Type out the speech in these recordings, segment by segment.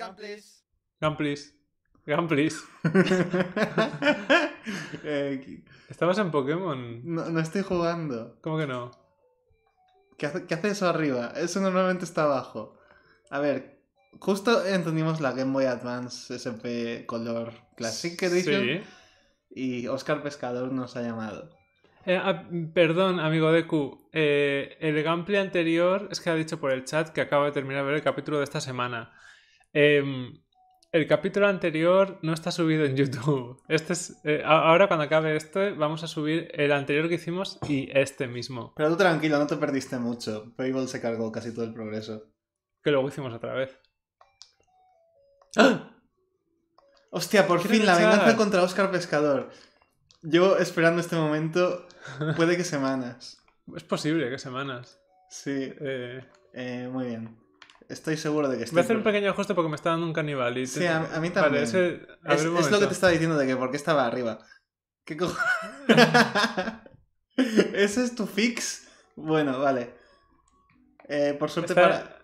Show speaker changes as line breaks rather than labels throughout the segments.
Gamplis. Gamplis. Gamplis.
Eh, ¿Estabas en Pokémon? No, estoy jugando. ¿Cómo que no? ¿Qué hace, eso arriba? Eso normalmente está abajo. A ver, justo entendimos la Game Boy Advance SP Color Classic que Sí. Y Oscar Pescador nos ha llamado.
Eh, ah, perdón, amigo Deku. Eh, el gameplay anterior es que ha dicho por el chat que acaba de terminar de ver el capítulo de esta semana. Em, el capítulo anterior no está subido en YouTube. Este es, eh, ahora cuando acabe este, vamos a subir el anterior que hicimos y este mismo.
Pero tú tranquilo, no te perdiste mucho. Payball se cargó casi todo el progreso. Que luego
hicimos otra vez. ¡Ah! Hostia, por fin la venganza contra
Oscar Pescador. Yo esperando este momento, puede que semanas.
Es posible que semanas. Sí. Eh, muy bien estoy
seguro de que estoy... Voy a hacer un
pequeño ajuste porque me está dando un caníbal. Y sí, a, mí también. Vale, ese... es, es lo que te estaba
diciendo de que porque estaba arriba. ¿Qué cojones? ¿Ese es tu fix? Bueno, vale. Eh, por suerte para...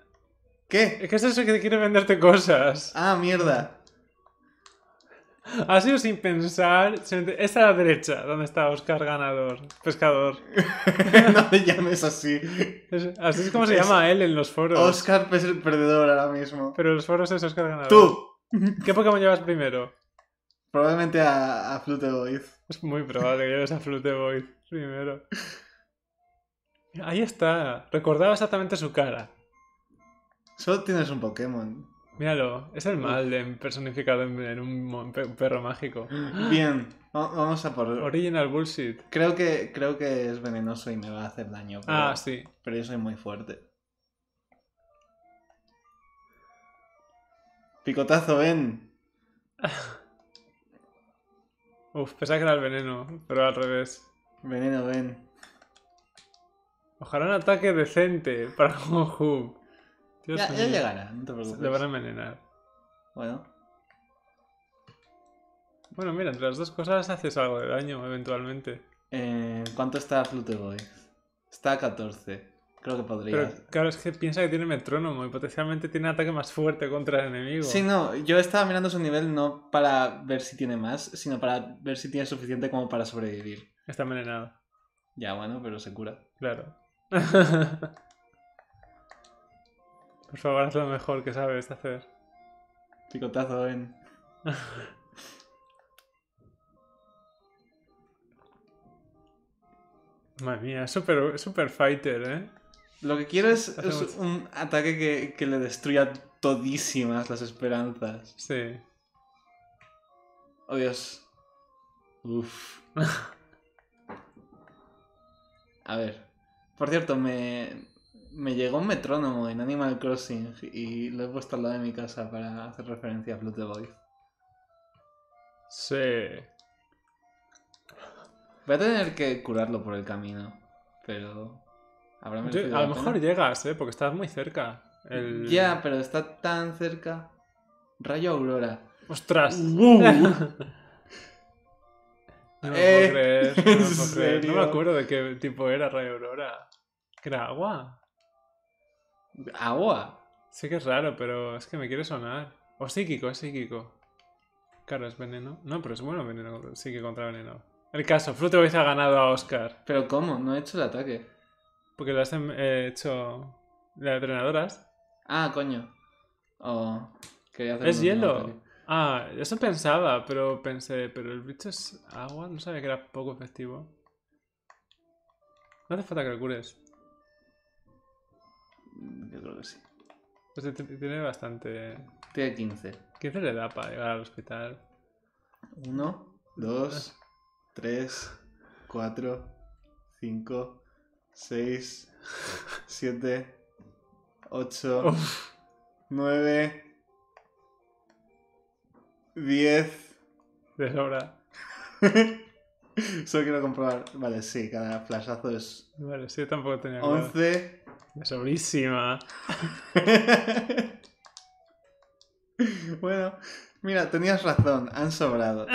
¿Qué? Es que es eso que quiere venderte cosas. Ah, mierda. Ha sido
sin pensar. Es a la derecha donde está Oscar Ganador, pescador. no te llames así. así es como se llama él en los foros. Oscar es el perdedor ahora mismo. Pero en los foros es Oscar Ganador. ¡Tú! ¿Qué Pokémon llevas primero? Probablemente a, Flute Es muy probable que lleves a Fluteboid primero. Ahí está. Recordaba exactamente su cara.
Solo tienes un Pokémon.
Míralo, es el Malden personificado en, un, perro mágico.
Bien, vamos a por. Original bullshit. Creo que, creo que es venenoso y me va a hacer daño. Pero, ah, sí. Pero yo soy muy fuerte. Picotazo, ven.
Uf, pensaba que era el veneno, pero al revés.
Veneno, ven.
Ojalá un ataque decente para Ho-Hoo. Ya, llegará, no te preocupes. Le van a envenenar. Bueno. Bueno, mira, entre las dos cosas haces algo de daño eventualmente.
Eh, ¿Cuánto está Fluteboy? Está a 14. Creo que podría. Pero
claro, es que piensa que tiene metrónomo y potencialmente tiene ataque más fuerte contra el enemigo. Sí, no,
yo estaba mirando su nivel no para ver si tiene más, sino para ver si tiene suficiente como para sobrevivir. Está envenenado. Ya, bueno, pero se cura. Claro. Por favor, haz lo
mejor que sabes hacer. Picotazo en. Madre mía, super, super fighter, ¿eh? Lo que quiero es, un
ataque que, que, le destruya todísimas las esperanzas. Sí. Oh Dios. Uf. A ver. Por cierto, me, me llegó un metrónomo en Animal Crossing y lo he puesto al lado de mi casa para hacer referencia a the Boy. Sí. Voy a tener que curarlo por el camino, pero... a lo mejor
llegas, ¿eh? Porque estás muy cerca. Ya, pero
está tan cerca. Rayo Aurora. ¡Ostras! Uh. No me no no me acuerdo de qué
tipo era Rayo Aurora. ¿Que era agua? Agua. Sí que es raro, pero es que me quiere sonar. O psíquico, es psíquico. Claro, es veneno. No, pero es bueno veneno, sí que contra veneno. El caso, Fruto ha ganado a Oscar. ¿Pero cómo? No he hecho el ataque. Porque lo has hecho de entrenadoras.
Ah, coño. Oh, es hielo.
Ah, eso pensaba, pero pensé, pero el bicho es agua, no sabía que era poco efectivo. No hace falta que lo cures.
Mm, yo creo que sí.
Pues tiene bastante.
Tiene 15.
15 le da para llegar al hospital.
1, 2, 3, 4, 5, 6, 7, 8, 9, 10. De ahora Solo quiero comprobar. Vale, sí, cada flashazo es.
Vale, sí, tampoco tenía.
11. Es sobrísima. bueno, mira, tenías razón, han sobrado.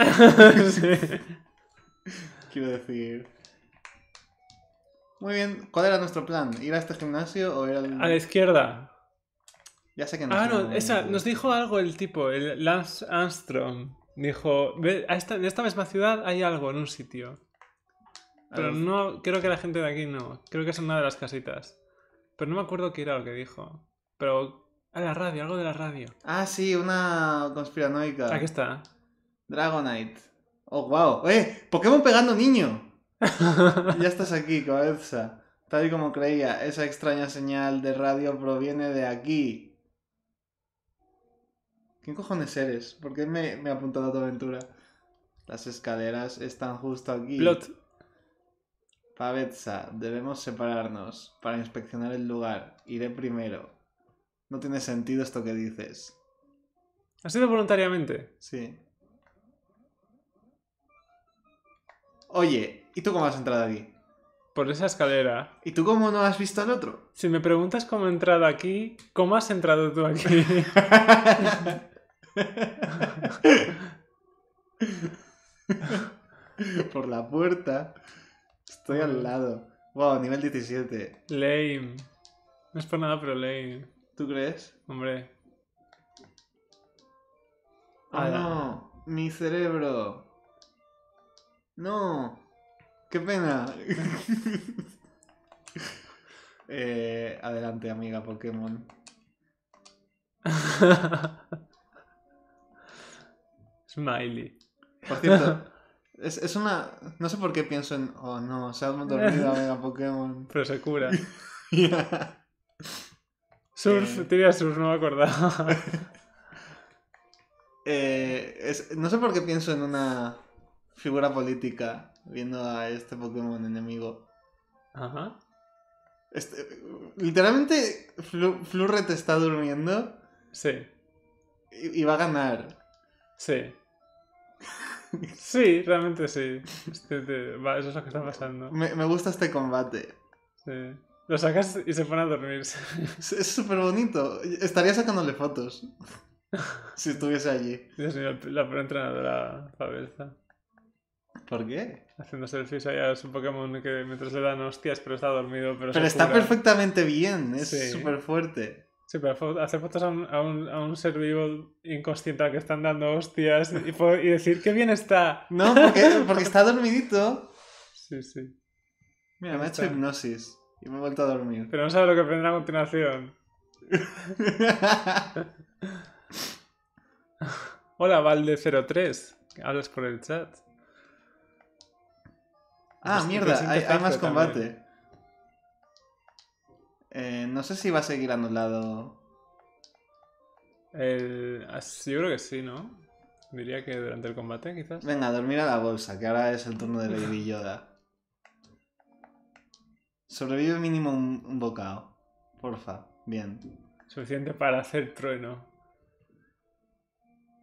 sí. Quiero decir. Muy bien, ¿cuál era nuestro plan? ¿Ir a este gimnasio o ir al... A la
izquierda.
Ya sé que no. Ah, no, esa,
nos dijo algo el tipo, el Lance Armstrong. Dijo, a esta, misma ciudad hay algo en un sitio. Pero no, creo que la gente de aquí no. Creo que es en una de las casitas. Pero no me acuerdo qué era lo que dijo. Pero a la radio, algo de la radio.
Ah, sí, una conspiranoica. Aquí está. Dragonite. Oh, wow. ¡Eh! Pokémon pegando niño. ya estás aquí, cabeza. Tal y como creía, esa extraña señal de radio proviene de aquí. ¿Quién cojones eres? ¿Por qué me, ha apuntado a tu aventura? Las escaleras están justo aquí. Plot. debemos separarnos para inspeccionar el lugar. Iré primero. No tiene sentido esto que dices. ¿Has ido voluntariamente? Sí. Oye, ¿y tú cómo has entrado aquí? Por esa
escalera. ¿Y tú cómo no has visto al otro? Si me preguntas cómo he entrado aquí, ¿cómo has entrado tú aquí?
Por la puerta. Estoy al lado. Wow, nivel 17.
Lame. No es para nada, pero lame. ¿Tú crees? Hombre. ¡Ah,
no! ¡Mi cerebro! ¡No! ¡Qué pena! Eh, adelante, amiga Pokémon. Smiley. Por cierto, es, es, una. No sé por qué pienso en. Oh no, se ha dormido Mega Pokémon. Pero se cura. Surf, eh, Te tira Surf, no me acordaba. eh, es, no sé por qué pienso en una figura política viendo a este Pokémon enemigo. Ajá. Este, literalmente, Flurret está durmiendo. Sí. Y, y va a ganar. Sí. Sí,
realmente sí. va, eso es lo que está pasando. Me,
gusta este combate.
Sí. Lo sacas y se pone a dormir Es
súper bonito. Estaría sacándole
fotos. si estuviese allí. Dios mío, la pro entrenadora ¿Por qué? Haciendo selfies allá a un Pokémon que mientras le dan hostias, pero está dormido. Pero, está perfectamente bien, es súper fuerte. Sí, pero hacer fotos a un, a, un, a ser vivo inconsciente al que están dando hostias y, decir qué bien está. No, porque, porque está dormidito. Sí, sí. Mira, me ha hecho
hipnosis y me he vuelto a dormir.
Pero no sabe lo que vendrá a continuación. Hola, Valde03. Hablas por el
chat. Ah, mierda, hay, más combate. Eh, no sé si va a seguir anulado.
Ah, yo creo que sí, ¿no? Diría que durante el combate, quizás.
Venga, dormir a la bolsa, que ahora es el turno de la Yoda. Sobrevive mínimo un, bocado. Porfa, bien.
Suficiente para hacer trueno.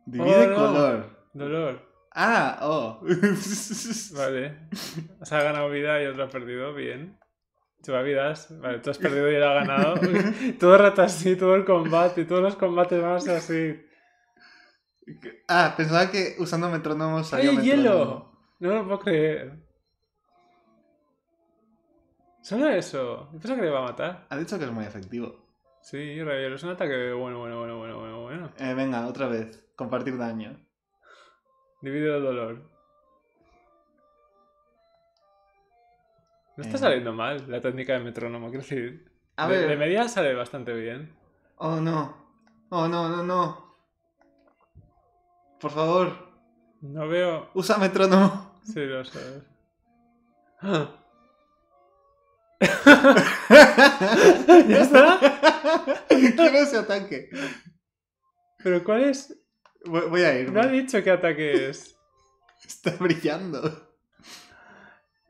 Divide oh, color.
Dolor. Ah, oh. vale. O sea, ha ganado vida y otro ha perdido, bien. Chupavidas, vale, tú has perdido y él ha ganado. todo el rato así, todo el combate, todos los
combates van así. Ah, pensaba que usando metrónomo salía ¡Ay, hielo!
No lo puedo creer. Solo eso. Yo pensaba que le va a matar. Ha dicho que es muy efectivo. Sí, Rayelo, es un ataque bueno, bueno,
bueno, bueno, bueno. Eh, venga, otra vez. Compartir daño.
Dividir el dolor. No está eh. saliendo mal la técnica de metrónomo, quiero decir. A de, ver. de media sale bastante bien.
Oh no. Oh no, no, no. Por favor. No veo. Usa metrónomo.
Sí, lo sabes. ¿Ya está?
Quiero ese ataque.
¿Pero cuál es? Voy, a ir. No ha dicho qué ataque es. Está brillando.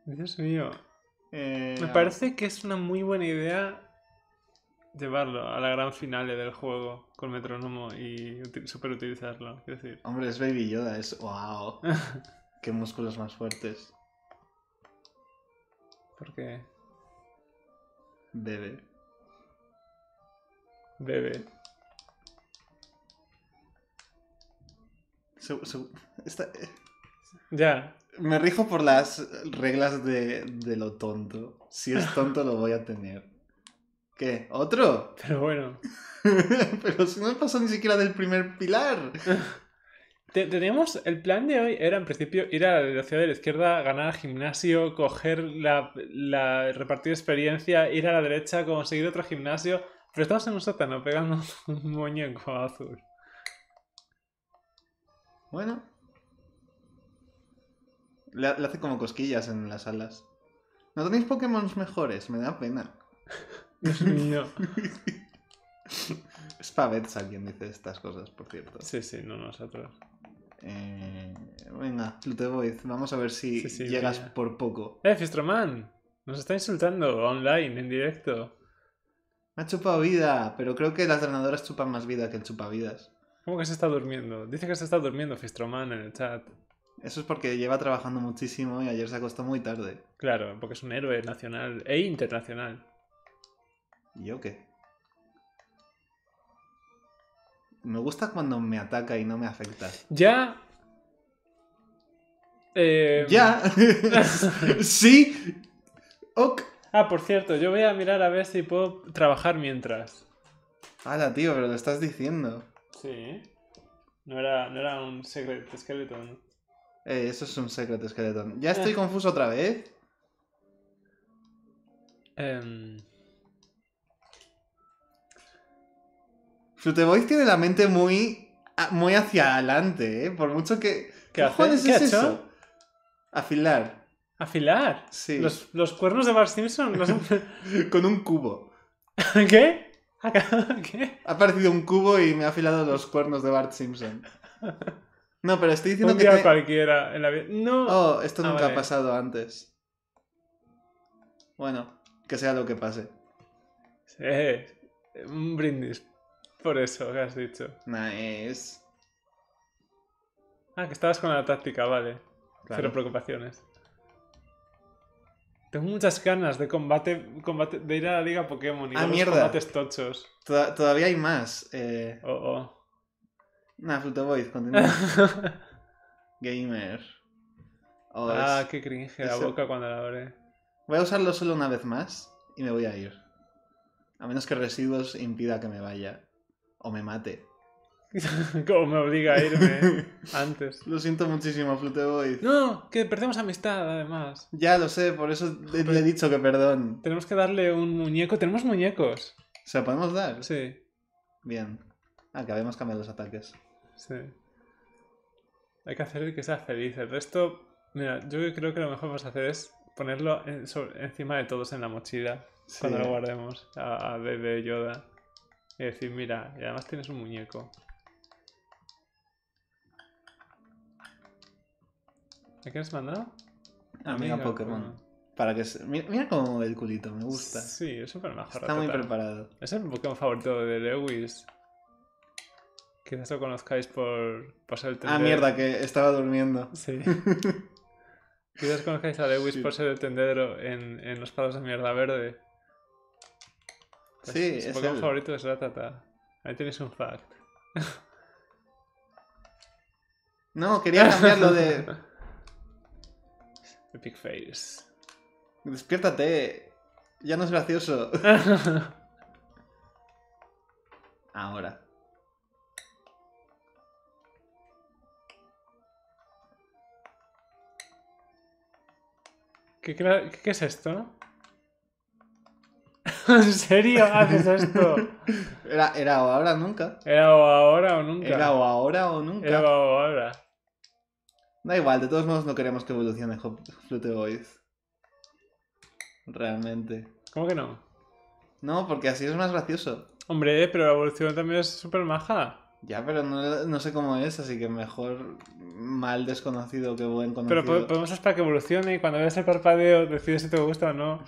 Dios mío. Eh, Me parece que es una muy buena idea llevarlo a la gran final del juego con metrónomo y super utilizarlo. Decir.
Hombre, es Baby Yoda, es wow. qué músculos más fuertes. ¿Por qué? Bebe. Bebe. So, eh. Ya me rijo por las reglas de, lo tonto. Si es tonto, lo voy a tener. ¿Qué? ¿Otro? Pero bueno. Pero si no pasó ni siquiera del primer pilar. Teníamos... el plan de hoy era en
principio ir a la velocidad de la izquierda, ganar gimnasio, coger la, la repartir experiencia, ir a la derecha, conseguir otro gimnasio, pero estamos en un sótano pegando un muñeco
azul. Bueno, le, hace como cosquillas en las alas. ¿No tenéis Pokémon mejores? Me da pena. Dios mío. es Pavetsa quien dice estas cosas, por cierto. Sí, sí, no nosotros. Eh, venga, Lutevoid. vamos a ver si llegas por poco. ¡Eh, Fistroman! Nos está insultando online, en directo. Me ha chupado vida, pero creo que las drenadoras chupan más vida que el chupavidas. ¿Cómo que se está durmiendo? Dice que se está durmiendo Fistroman en el chat. Eso es porque lleva trabajando muchísimo y ayer se acostó muy tarde. Claro, porque
es un héroe nacional e
internacional. ¿Y yo qué? Me gusta cuando me ataca y no me afecta. Ya.
Eh, ya.
sí. Ok. Ah, por
cierto, yo voy a mirar a ver si puedo trabajar mientras.
Hala, tío, pero lo estás diciendo.
Sí. No era, no era un secret skeleton.
Eh, eso es un secreto, skeleton. Ya estoy eh. confuso otra vez. Um... tiene la mente muy, muy hacia adelante, ¿eh? Por mucho que... ¿Qué, eso? Afilar. ¿Afilar? Sí. Los, cuernos de Bart Simpson. Con un cubo. ¿Qué? ¿Qué? Ha aparecido un cubo y me ha afilado los cuernos de Bart Simpson. No, pero estoy diciendo un que. Día
cualquiera en la
No. Oh, esto ah, nunca ha pasado antes. Bueno, que sea lo que pase.
Sí. Un brindis. Por eso que has dicho.
Nice.
Ah, que estabas con la táctica, vale. Cero preocupaciones. Tengo muchas ganas de combate, combate de ir a la Liga Pokémon y ah, combates tochos.
todavía hay más. Eh. Oh, oh. Nah, Flute Boys, continúa. Gamer. Oh, ah, qué cringe la boca cuando la abre. Voy a usarlo solo una vez más y me voy a ir. A menos que residuos impida que me vaya. O me mate. Como me obliga a irme antes. Lo siento muchísimo, Flute
No, que perdemos amistad, además.
Ya lo sé, por eso le, he dicho que perdón. Tenemos que darle un muñeco. Tenemos muñecos. ¿Se lo podemos dar? Sí. Bien. Acabemos cambiando los ataques. Sí.
Hay que hacer que sea feliz. El resto, mira, yo creo que lo mejor que vamos a hacer es ponerlo encima de todos en la mochila sí. cuando lo guardemos a, a Yoda. Y decir, mira, y además tienes un muñeco. ¿A quién has mandado? A Pokémon.
Para que mira, como el culito, me gusta. Sí, es súper mejor Está muy preparado.
Es el Pokémon favorito de Lewis. Quizás lo conozcáis por pasar el tendero. Ah, mierda,
que estaba durmiendo. Sí.
Quizás conozcáis a Lewis por ser el tendero en, en, los palos de mierda verde. Pues sí, es Pokémon favorito es Ratata. Ahí tenéis un fact.
No, quería cambiarlo de. Epic Face. Despiértate. Ya no es gracioso. Ahora.
¿Qué, es esto?
¿En serio haces esto? Era, o ahora o nunca. Era o ahora o nunca. Era o ahora o nunca. Era o ahora. Da igual, de todos modos no queremos que evolucione Flute Boys. Realmente. ¿Cómo que no? No, porque así es más gracioso. Hombre, pero la evolución también es súper maja. Ya, pero no, sé cómo es, así que mejor mal desconocido que buen conocido. Pero podemos esperar que evolucione y cuando veas el
parpadeo decides si te gusta o no.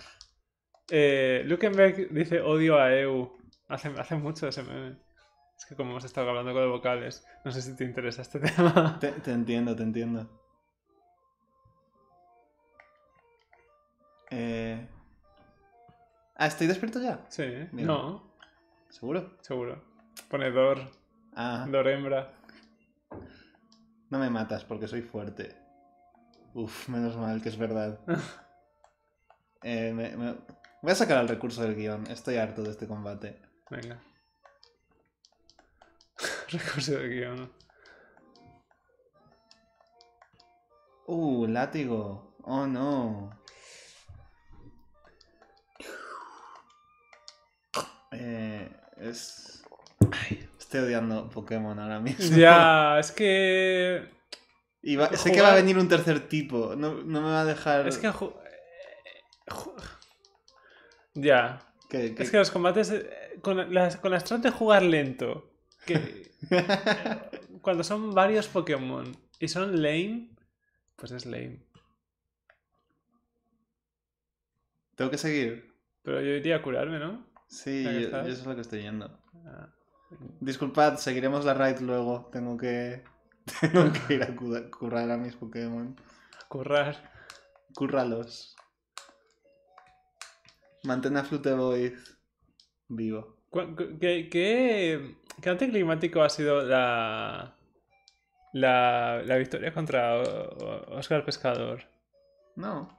Eh, Lukenberg dice odio a EU. Hace, hace mucho ese meme. Es que como hemos estado hablando con los vocales, no sé si te interesa este
tema. Te, entiendo, te entiendo.
Eh, ah, ¿estoy despierto ya? Sí. ¿eh? No. ¿Seguro? Seguro. Ponedor.
Ah. Lorembra. No me matas porque soy fuerte. Uf, menos mal que es verdad. Eh, me, Voy a sacar el recurso del guión. Estoy harto de este combate. Venga. recurso del guión. Uh, látigo. Oh no. Eh, es estoy odiando Pokémon ahora mismo. Ya, es que. sé que va a venir un tercer tipo. No, me va a dejar. Es que. Eh, ya. Es que
los combates. Eh, con, las, con de jugar lento. cuando son varios Pokémon y son lame,
pues es lame. Tengo que seguir. Pero yo iría a curarme, ¿no? Sí, yo, eso es lo que estoy yendo. Ah. Disculpad, seguiremos la raid luego. Tengo que, tengo que ir a currar a mis Pokémon. Currar. Curralos. Mantén a Voice vivo.
¿Qué, qué, qué anticlimático ha sido la, la, la victoria contra Oscar
Pescador? No.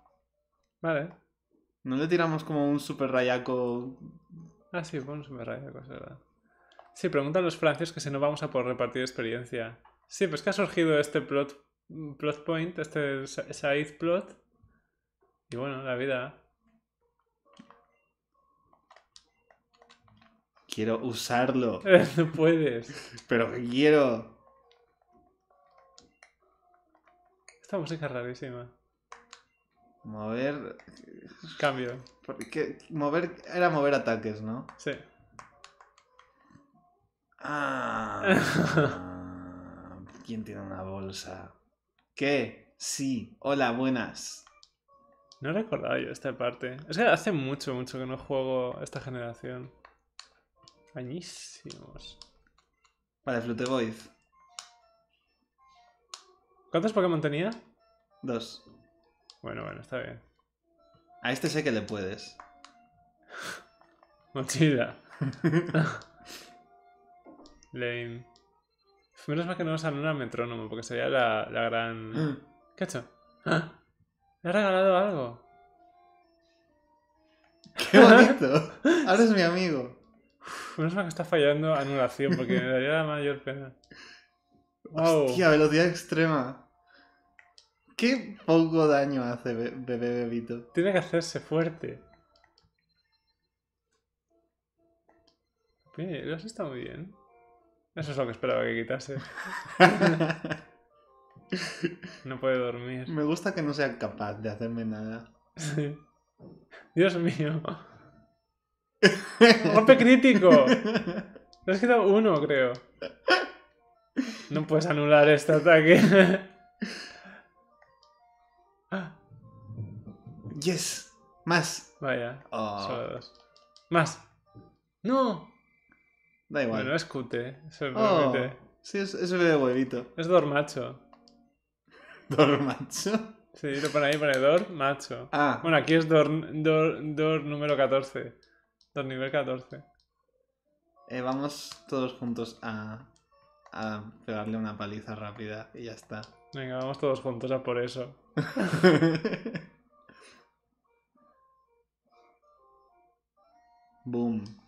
Vale. ¿No le tiramos como un super rayaco?
Ah, sí, fue un super rayaco, es verdad. Sí, preguntan a los franceses que si no vamos a por repartir experiencia. Sí, pues que ha surgido este plot, mm, plot point, este side plot. Y bueno, la vida.
Quiero usarlo.
no puedes.
Pero quiero.
Esta música es rarísima.
Mover. Cambio. Porque mover era mover ataques, ¿no? Sí. Ah. ¿Quién tiene una bolsa? ¿Qué? Sí. Hola, buenas.
No recordaba yo esta parte. Es que hace mucho, mucho que no juego esta generación. Añísimos.
Vale, Void. ¿Cuántos Pokémon tenía? Dos. Bueno, bueno, está bien. A este sé que le puedes. Mochila.
Lame. Pues menos mal que no nos han metrónomo, porque sería la, gran. ¿Qué ha hecho? ¿Ah? ha regalado algo? ¡Qué bonito! Ahora es mi amigo. menos mal que está fallando anulación, porque me daría la mayor pena.
Wow. Hostia, velocidad extrema. Qué poco daño hace bebé bebito. Tiene que hacerse fuerte.
Oye, lo has muy bien. Eso es lo que esperaba que quitase. no puede dormir.
Me gusta que no sea capaz de hacerme nada. Sí. Dios mío. ¡Golpe crítico!
Te has quitado uno, creo. No puedes anular este ataque. yes. Más. Vaya. Ah. Solo dos. Más. No. Da igual. Bueno, es cute, oh, sí, es, es de huevito. Es dormacho. ¿Dormacho?
Sí, lo pone ahí, pone Dor macho. Ah. Bueno,
aquí es Dor, número 14. Dor nivel 14.
Eh, vamos todos juntos a, a pegarle una paliza rápida y ya está. Venga, vamos todos juntos a por eso. Boom.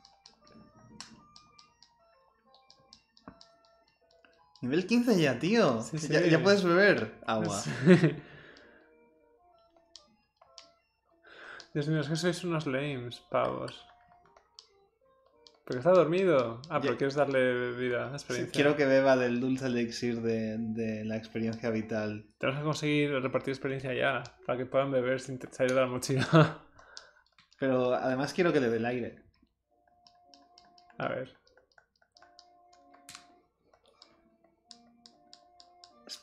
Nivel 15 ya, tío. Ya, puedes beber agua.
Dios mío, es que sois unos lames, pavos. Porque está dormido. Ah, pero quieres darle vida, experiencia. quiero
que beba del dulce elixir de, de, la experiencia vital. Tenemos que conseguir
repartir experiencia ya, para que puedan beber sin salir de la mochila. Pero además
quiero que le dé el aire. A ver.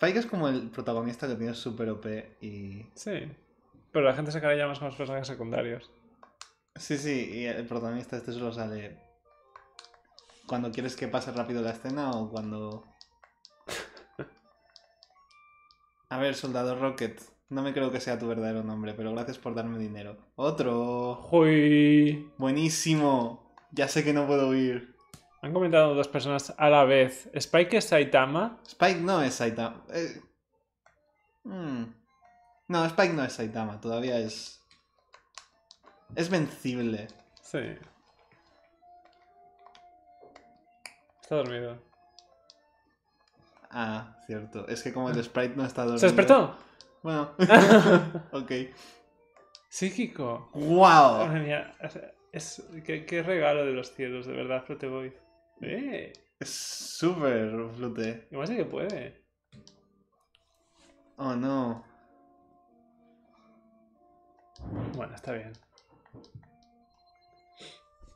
Spike es como el protagonista que tiene super OP y... Sí, pero la gente se cae ya más con los personajes secundarios. Sí, sí, y el protagonista este solo sale cuando quieres que pase rápido la escena o cuando... A ver, Soldado Rocket, no me creo que sea tu verdadero nombre, pero gracias por darme dinero. ¡Otro! ¡Joy! ¡Buenísimo! Ya sé que no puedo huir. Han comentado dos personas a la vez. ¿Spike es Saitama? Spike no es Saitama. Eh, hmm. No, Spike no es Saitama. Todavía es. Es vencible. Sí. Está dormido. Ah, cierto. Es que como el sprite no está dormido. ¿Se despertó?
Bueno. ok. Psíquico. ¡Wow! Es, qué, regalo de los cielos, de verdad, Proteboy es
súper flute. Igual sí que puede. Oh no. Bueno, está bien.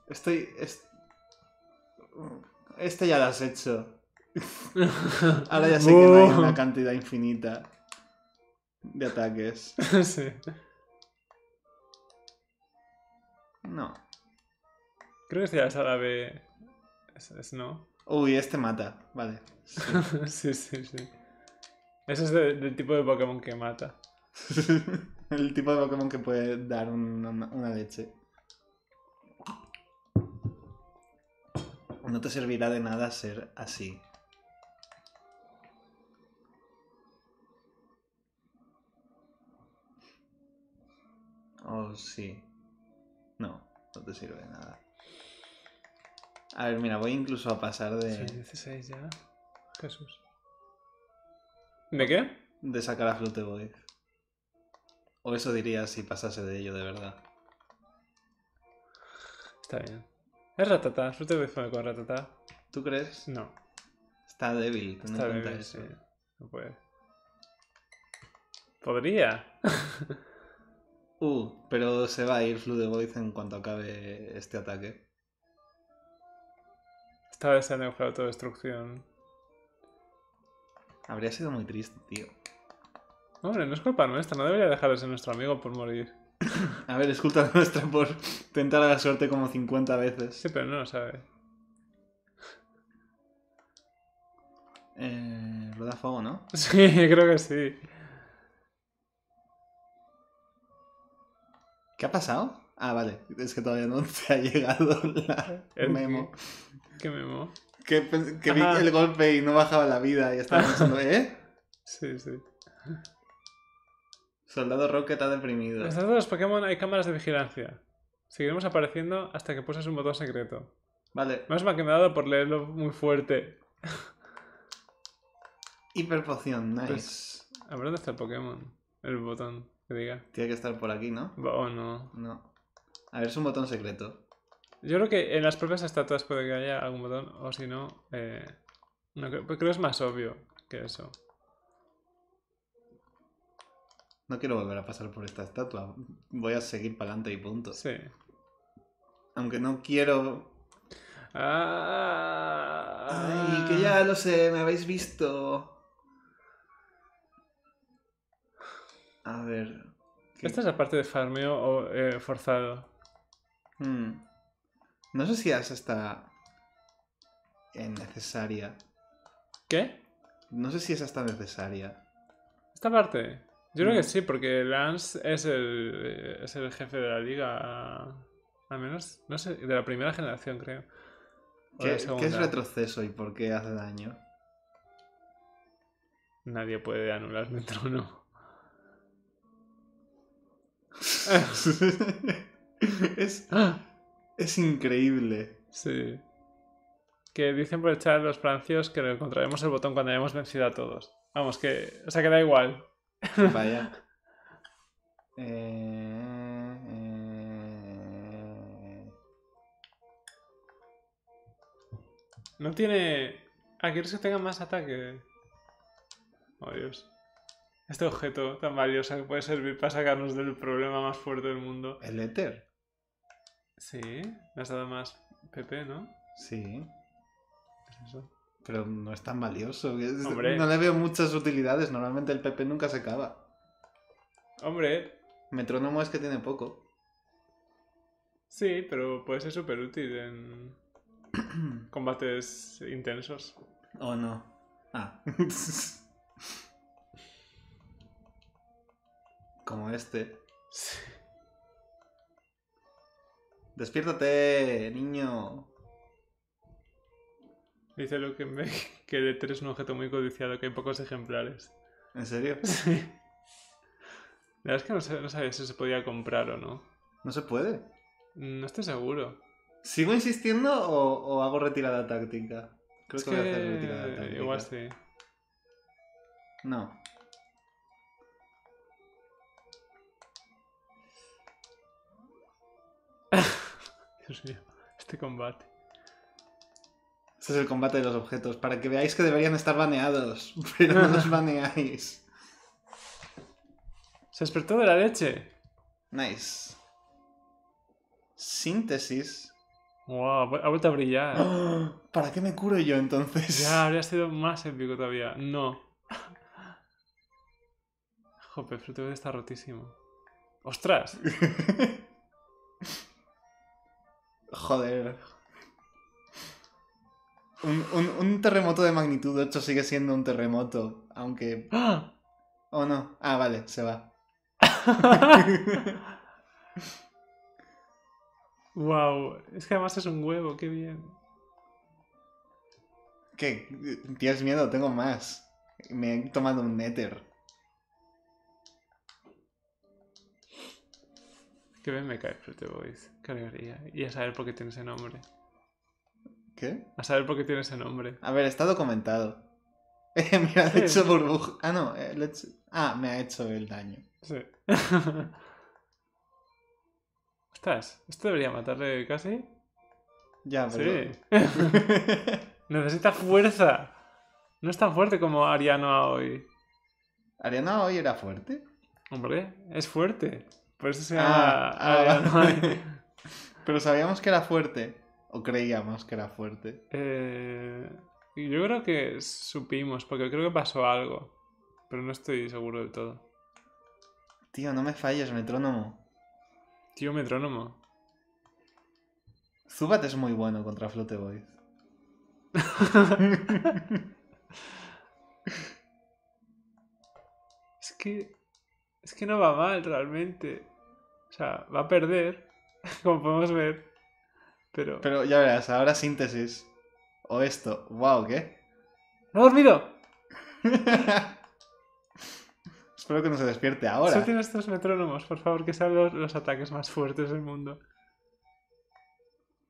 Estoy. Este ya lo has hecho. Ahora ya sé que no hay uh. una cantidad infinita de ataques. sí. No.
Creo que este árabe. Es, es no.
Uy, este mata.
Vale. Sí, sí, sí, Ese es del tipo de Pokémon que mata.
El tipo de Pokémon que puede dar una, una leche. No te servirá de nada ser así. Oh, sí. No, no te sirve de nada. A ver, mira, voy incluso a pasar de. 16
ya. Jesús.
¿De qué? De sacar a Flute voy. O eso diría si pasase de ello de verdad.
Está bien. Es ratata, flote voy fue con ratata. ¿Tú crees? No.
Está débil, Está débil, Sí. No puede. Podría. uh, pero se va a ir Flute Void en cuanto acabe este ataque
autodestrucción.
Habría sido muy triste, tío.
Hombre, no es culpa nuestra, no debería dejar de ser nuestro amigo por morir. A ver, es culpa nuestra por tentar a la
suerte como 50 veces. Sí, pero no lo sabe. Eh, fuego, ¿no? Sí, creo que sí. ¿Qué ha pasado? Ah, vale. Es que todavía no se ha llegado el memo que me Que, que vi el golpe y no bajaba la vida y estaba pensando, ¿eh? Sí, sí. Soldado Rocket ha deprimido.
En los Pokémon hay cámaras de vigilancia. Seguiremos apareciendo hasta que puses un botón secreto.
Vale. Más me has dado
por leerlo muy fuerte.
Hiperpoción, nice. Pues, a ver dónde está el Pokémon. El botón, que diga. Tiene que estar por aquí, ¿no? O oh, no. No. A ver, es un botón secreto.
Yo creo que en las propias estatuas puede que haya algún botón, o si no, eh, no creo, que es más obvio que eso.
No quiero volver a pasar por esta estatua. Voy a seguir para adelante y punto. Sí. Aunque no quiero. Ay, ah. que ya lo sé, me habéis visto.
A ver. Esta es la parte de farmeo o, eh, forzado.
Hmm. No sé si es está... necesaria. ¿Qué? No sé si es está necesaria.
Esta parte. Yo creo que mm. sí, porque Lance es el, eh, es el jefe de la liga, al menos, no sé, de la primera generación, creo. ¿Qué, ¿Qué, es
retroceso y por qué hace daño?
Nadie puede anular mi trono. es... Ah.
Es increíble. Sí.
Que dicen por echar los francios que encontraremos el botón cuando hayamos vencido a todos. Vamos, que. O sea, que da igual. Vaya.
Eh, eh, eh. No tiene. Ah,
¿quieres que tenga más ataque? Oh, Dios. Este objeto tan valioso que puede servir para sacarnos del problema más fuerte del mundo.
¿El éter?
Sí, me has dado más PP, ¿no?
Sí. Pero no es tan valioso. No le veo muchas utilidades. Normalmente el PP nunca se acaba. Hombre. Metrónomo es que tiene poco. Sí,
pero puede ser súper útil en combates intensos.
o oh, no. Ah. Como este. Sí. Despiértate, niño.
Dice lo que me... el 3 e es un objeto muy codiciado, que hay pocos ejemplares. ¿En serio? Sí. La verdad es que no, sabía si se podía comprar o no.
No se puede. No estoy seguro. ¿Sigo insistiendo o, hago retirada táctica? Creo que, voy a hacer retirada táctica. Igual sí. No. este combate. Este es el combate de los objetos, para que veáis que deberían estar baneados, pero no los baneáis. Se despertó de la leche. Nice.
Síntesis. Wow, ha vuelto a brillar.
¿Para qué me curo yo entonces? Ya,
habría sido más épico todavía. No. Jope, de está rotísimo. ¡Ostras!
Joder. Un, terremoto de magnitud 8 sigue siendo un terremoto, aunque... ¡Ah! ¿O no? Ah, vale, se va.
wow, es que además es un huevo, qué bien.
¿Qué? ¿Tienes miedo? Tengo más. Me he tomado un Nether.
Que bien me cae Fruity Boys. alegría. Y a saber por qué tiene ese nombre. ¿Qué? A saber por qué tiene ese nombre.
A ver, está documentado. Eh, me ha hecho burbuja. Ah, no. Eh, ah, me ha hecho el daño. Sí.
Ostras, esto debería matarle casi. Ya, pero. Sí. Necesita fuerza. No es tan fuerte como Ariano hoy. ¿Ariano hoy era fuerte?
Hombre, es fuerte. Por eso se ah, ah, Pero sabíamos que era fuerte. ¿O creíamos que era fuerte? Eh, yo creo
que supimos, porque creo que pasó algo. Pero no estoy seguro del todo.
Tío, no me falles, metrónomo. Tío, metrónomo. Zubat es muy bueno contra Flote
es que. Es que no va mal realmente. O sea, va a perder, como podemos ver.
Pero. Pero ya verás, ahora síntesis. O esto. ¡Wow! ¿Qué? ¡No dormido! Espero que no se despierte ahora.
tiene estos metrónomos, por favor, que sean los, ataques más fuertes del mundo.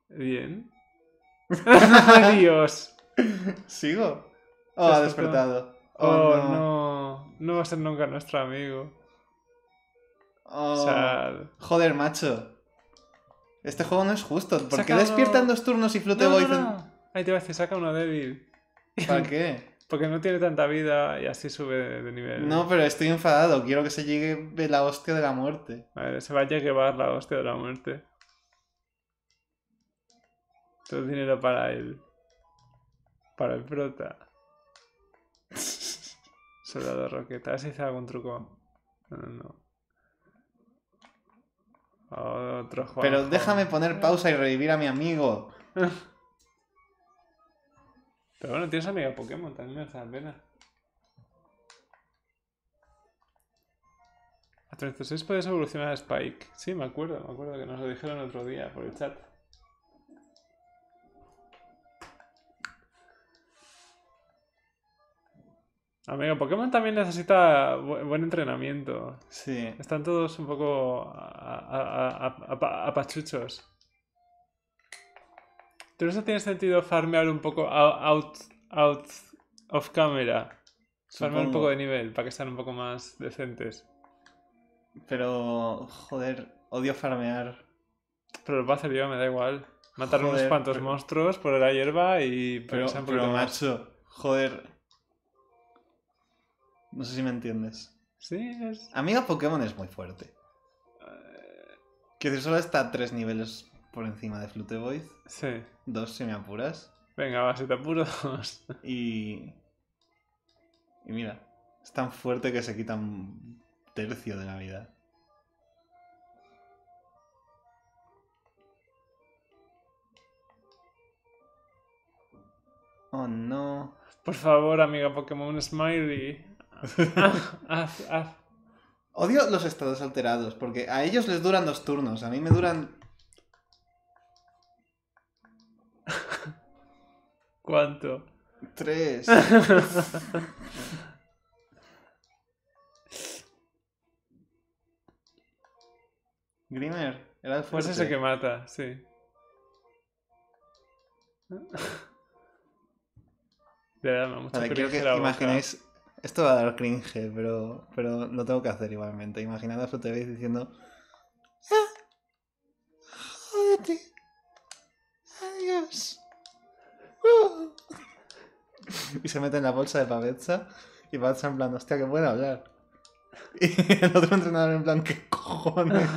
Bien. Dios. ¿Sigo? Pues oh, ha despertado. Oh, oh no. No va a ser nunca nuestro amigo. Joder,
macho. Este juego no es justo. ¿Por qué dos turnos y flote
Ahí te va a decir, saca uno débil. ¿Para qué? Porque no tiene tanta vida y así sube de, nivel. No,
pero estoy enfadado. Quiero que se llegue la hostia de la muerte. ver, se va a llevar la hostia de la muerte.
Todo el dinero para él. Para el prota. Soldado Roqueta. si hecho algún truco? no,
no. Otro Pero déjame poner pausa y revivir a mi amigo. Pero bueno, tienes amiga Pokémon, también merece la pena.
A 36 puedes evolucionar a Spike. Sí, me acuerdo, me acuerdo que nos lo dijeron el otro día por el chat. Amigo, Pokémon también necesita buen entrenamiento. Sí. Están todos un poco apachuchos. ¿Pero eso tiene sentido farmear un poco out, out of camera? Farmear un poco de nivel para que sean un poco más decentes. Pero, joder, odio farmear. Pero lo a hacer yo, me da igual. Matar unos cuantos monstruos por la hierba y... Pero, pero macho,
joder, no sé si me entiendes. Sí, es... Amiga Pokémon es muy fuerte. Eh. Quiero decir, solo está a tres niveles por encima de Flute Sí. Dos si me apuras. Venga, vas si te y... Y mira, es tan fuerte que se quita un tercio de la vida. Oh no.
Por favor, amiga Pokémon Smiley. Ah, ah, ah,
Odio los estados alterados, porque a ellos les duran dos turnos, a mí me duran... ¿Cuánto? Tres.
Grimer, era el pues ese que mata, sí.
De verdad, me quiero esto va a dar cringe, pero, pero lo tengo que hacer igualmente. Imaginad a Flutterby diciendo... ¡Ah!
¡Adiós!
y se mete en la bolsa de Pavetza y Pavetza en plan, hostia, que bueno hablar. Y el otro entrenador en plan, ¿qué cojones?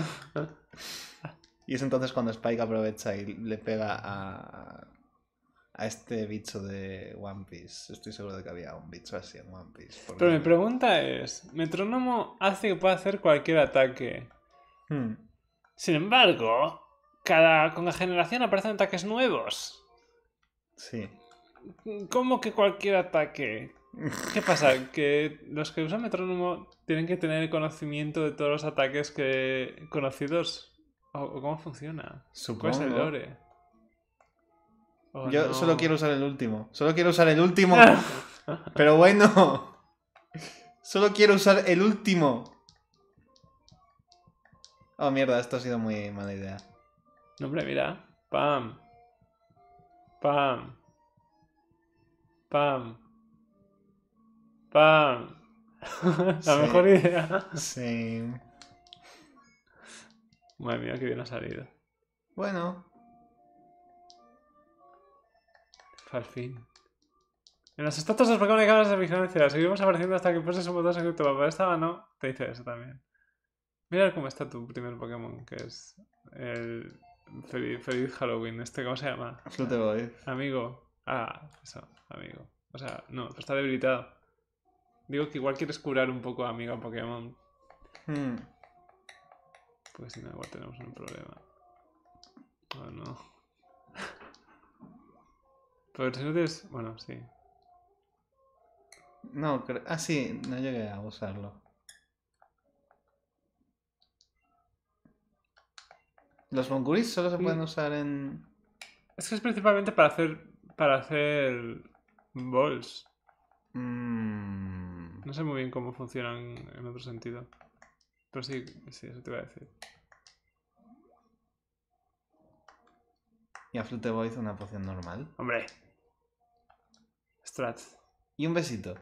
y es entonces cuando Spike aprovecha y le pega a, a este bicho de One Piece. Estoy seguro de que había un bicho así en One Piece. Pero mi
pregunta es, Metrónomo hace que pueda hacer cualquier ataque. Hmm. Sin embargo, cada, con la generación aparecen ataques nuevos. Sí. ¿Cómo que cualquier ataque? ¿Qué pasa? Que los que usan Metrónomo tienen que tener el conocimiento de todos los ataques que conocidos. ¿O, cómo funciona? Supongo. ¿Cuál es el lore? Oh, Yo solo
quiero usar el último. Solo quiero usar el último. Pero bueno. Solo quiero usar el último. Oh, mierda, esto ha sido muy mala idea. No, hombre, mira.
Pam. Pam. Pam. Pam. La mejor idea. Sí. Madre mía, que bien ha salido. Bueno, Al fin. En las estatuas pokémon Pokémon cámaras de vigilancia. Seguimos apareciendo hasta que poses un botón secreto. Papá, estaba no. Te dice eso también. Mira cómo está tu primer Pokémon, que es el Feliz, Halloween. ¿Este cómo se llama? Amigo. Ah, eso, amigo. O sea, no, está debilitado. Digo que igual quieres curar un poco a amigo Pokémon. Pues si no, igual tenemos un problema. Bueno. Ah, no. Bueno, sí.
No, creo... ah, sí, no llegué a usarlo. Los monguris solo se mm. pueden usar
en. Es que es principalmente para hacer. para hacer. balls. Mm. No sé muy bien cómo funcionan en otro sentido. Pero sí, sí, eso te iba a decir.
Y a Flute Boy hizo una poción normal. Hombre, Strat. Y un besito.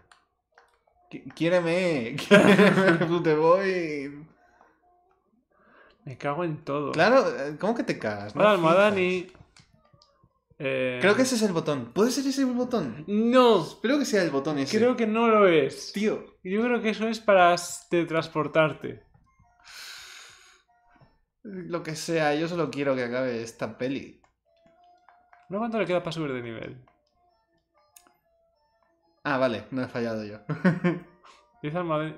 Qu- Quiéreme, pues, te voy. Me cago en todo. Claro, eh, ¿cómo que te cagas? No
eh, Creo que
ese es el botón. ¿Puede ser ese el botón? No, Espero que
sea el botón ese. creo que no lo es. Tío, Yo creo que eso es para transportarte.
lo que sea, yo solo quiero que acabe esta peli. ¿No cuánto le queda para subir de nivel? Ah, vale, no he fallado yo.
Dice Almadeni.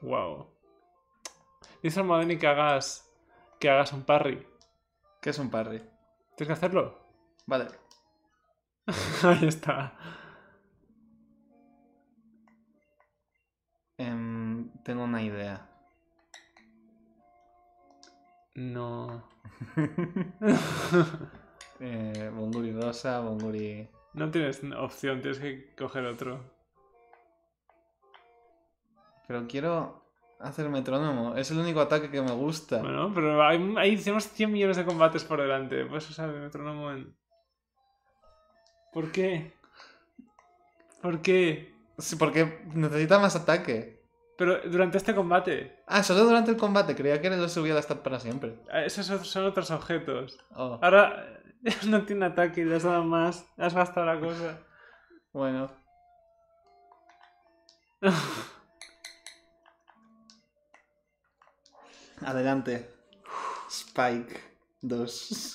Wow. Dice Almadeni que hagas. que hagas un parry. ¿Qué es un parry?
¿Tienes que hacerlo? Vale. Ahí está. Em, tengo una idea. No. eh, Bonguri rosa, Bonguri
no tienes opción, tienes que
coger otro. Pero quiero hacer metrónomo. Es el único ataque que me gusta. Bueno,
pero hay, tenemos 100 millones de combates por delante. Puedes usar el metrónomo en... ¿Por qué?
¿Por qué? Sí, porque necesita más ataque. Pero durante este combate. Ah, solo durante el combate. Creía que lo subía a estar para siempre.
Ah, esos son, otros objetos. Oh.
Ahora no tiene ataque, y has más. Has gastado la cosa. Bueno. Adelante. Spike 2.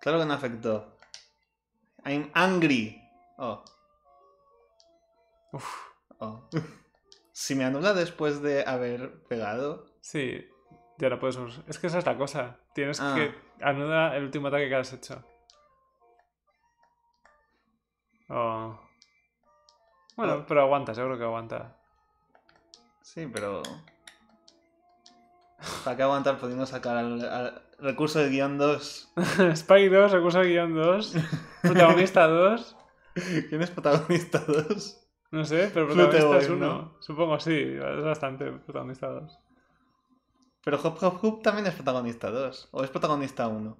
claro que no afectó. I'm angry. Oh. Uf. Oh. si me anula después de haber pegado. Sí.
Ya la puedes Es que esa es la cosa.
Tienes ah. que
anuda el último ataque que has hecho.
Oh. Bueno, ah. pero aguanta, yo creo que aguanta. Sí, pero. ¿Para qué aguantar pudiendo sacar al, recurso de guión 2? Spike 2, recurso de guión 2. Protagonista 2. ¿Quién es protagonista 2? No sé, pero protagonista es uno.
Supongo sí, es bastante
protagonista 2. Pero Hop Hop Hop también es protagonista 2. ¿O es protagonista 1?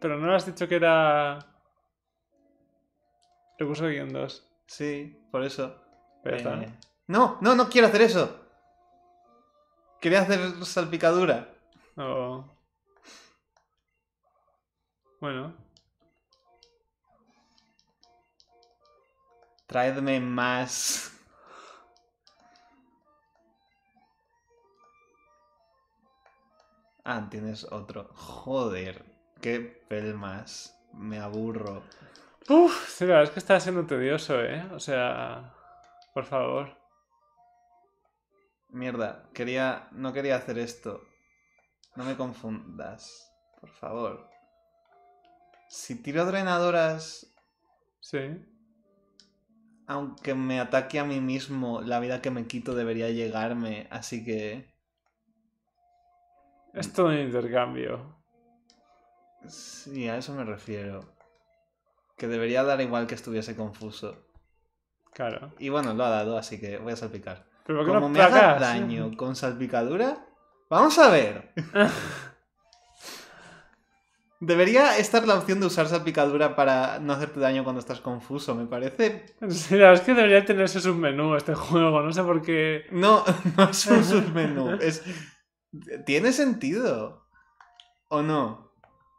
Pero no lo has dicho que era. Recurso de guión 2. Sí, por eso. Pero eh, No, no, no quiero hacer eso. Quería hacer salpicadura. Oh. Bueno. Traedme más. Ah, tienes otro. Joder, qué pelmas. Me aburro. Uf, verdad es que está siendo tedioso, ¿eh? O sea, por favor. Mierda, quería, no quería hacer esto. No me confundas, por favor. Si tiro drenadoras... Sí. Aunque me ataque a mí mismo, la vida que me quito debería llegarme, así que... Es todo un intercambio. Sí, a eso me refiero. Que debería dar igual que estuviese confuso. Claro. Y bueno, lo ha dado, así que voy a salpicar. Pero Como me haga daño con salpicadura, vamos a ver. Debería estar la opción de usar salpicadura para no hacerte daño cuando estás confuso, me parece.
Sí, la es que debería tenerse submenú este juego, no sé por qué. No, no es un
submenú, es tiene sentido. ¿O no?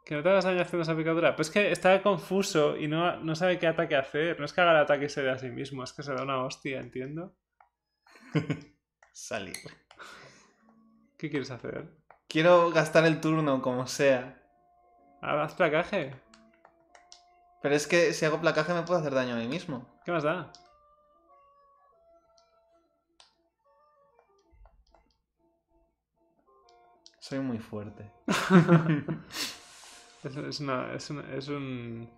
Que no te hagas daño haciendo esa picadura. Pues es que está confuso y no, sabe qué ataque hacer. No es que haga el ataque y se dé a sí mismo, es que se da una hostia, entiendo.
Salir. ¿Qué quieres hacer? Quiero gastar el turno como sea. Ah, haz placaje. Pero es que si hago placaje me puedo hacer daño a mí mismo. ¿Qué más da? Soy muy fuerte.
es, una, es, un,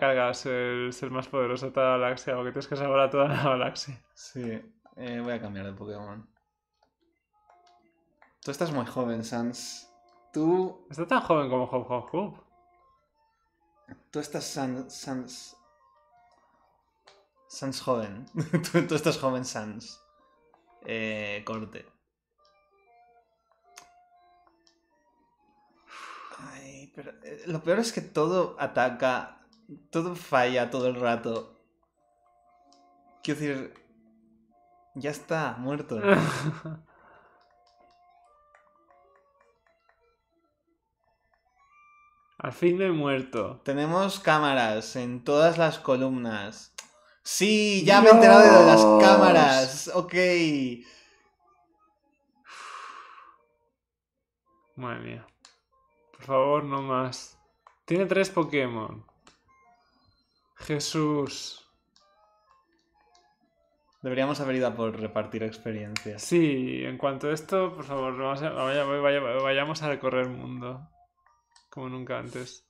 carga ser, más poderoso de toda la galaxia
aunque tienes que salvar a toda la galaxia. Sí, eh, voy a cambiar de Pokémon. Tú estás muy joven, Sans. Tú. Estás tan joven como Hop Hop Hop. Tú estás Sans. Sans, joven. tú, tú, estás joven, Sans. Eh, corte. Eh, lo peor es que todo ataca, todo falla todo el rato. Quiero decir, ya está, muerto. Al fin me muerto. Tenemos cámaras en todas las columnas. Sí, ya me he enterado de las cámaras. Ok.
Madre mía. Por favor, no más. Tiene tres Pokémon. Jesús.
Deberíamos haber ido a por repartir experiencias.
Sí, en cuanto a esto, por favor, vayamos a recorrer el mundo. Como nunca antes.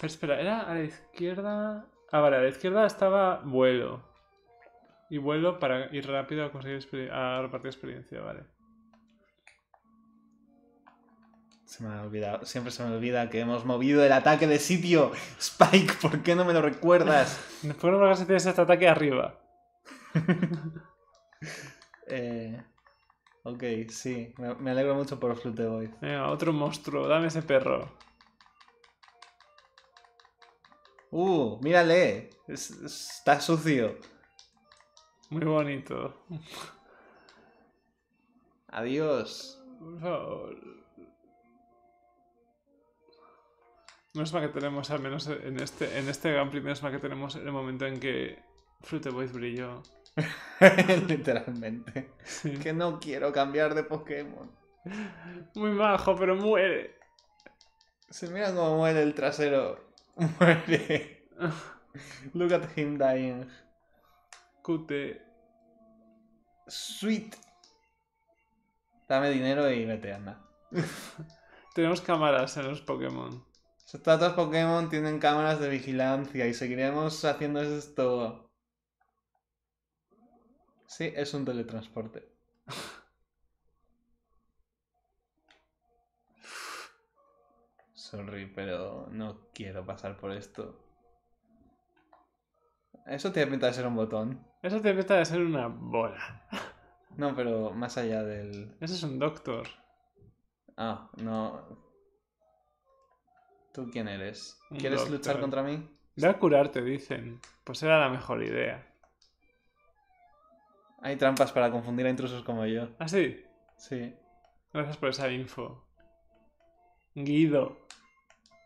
espera, ¿era a la izquierda? Ah, vale, a la izquierda estaba vuelo. Y vuelo para ir rápido a conseguir a repartir experiencia,
vale. Se me ha olvidado, siempre se me olvida que hemos movido el ataque de sitio. Spike, ¿por qué no me lo recuerdas? ¿Por qué no me si tienes este ataque arriba? Eh, ok, sí, me, alegro mucho por Flute Boy. Venga, otro monstruo, dame ese perro. Uh, mírale, está sucio. Muy bonito. Adiós. Por
Menos mal que tenemos, al menos en este, en este Grand que tenemos en el momento en
que Fruit Voice brilló. Literalmente. Que no quiero cambiar de Pokémon. Muy bajo, pero muere. Se mira cómo muere el trasero. Muere. Look at him dying. Cute. Sweet. Dame dinero y vete, anda. Tenemos cámaras en los Pokémon otros Pokémon tienen cámaras de vigilancia y seguiremos haciendo esto. Sí, es un teletransporte. Sorry, pero no quiero pasar por esto. Eso tiene pinta de ser un botón. Eso tiene pinta de ser una bola. No, pero más allá del... Ese es un doctor. Ah, no. ¿Tú quién eres? ¿Quieres luchar contra mí?
Ve a curarte, dicen. Pues era la
mejor idea. Hay trampas para confundir a intrusos como yo. ¿Ah,
sí? Sí. Gracias por esa info. Guido.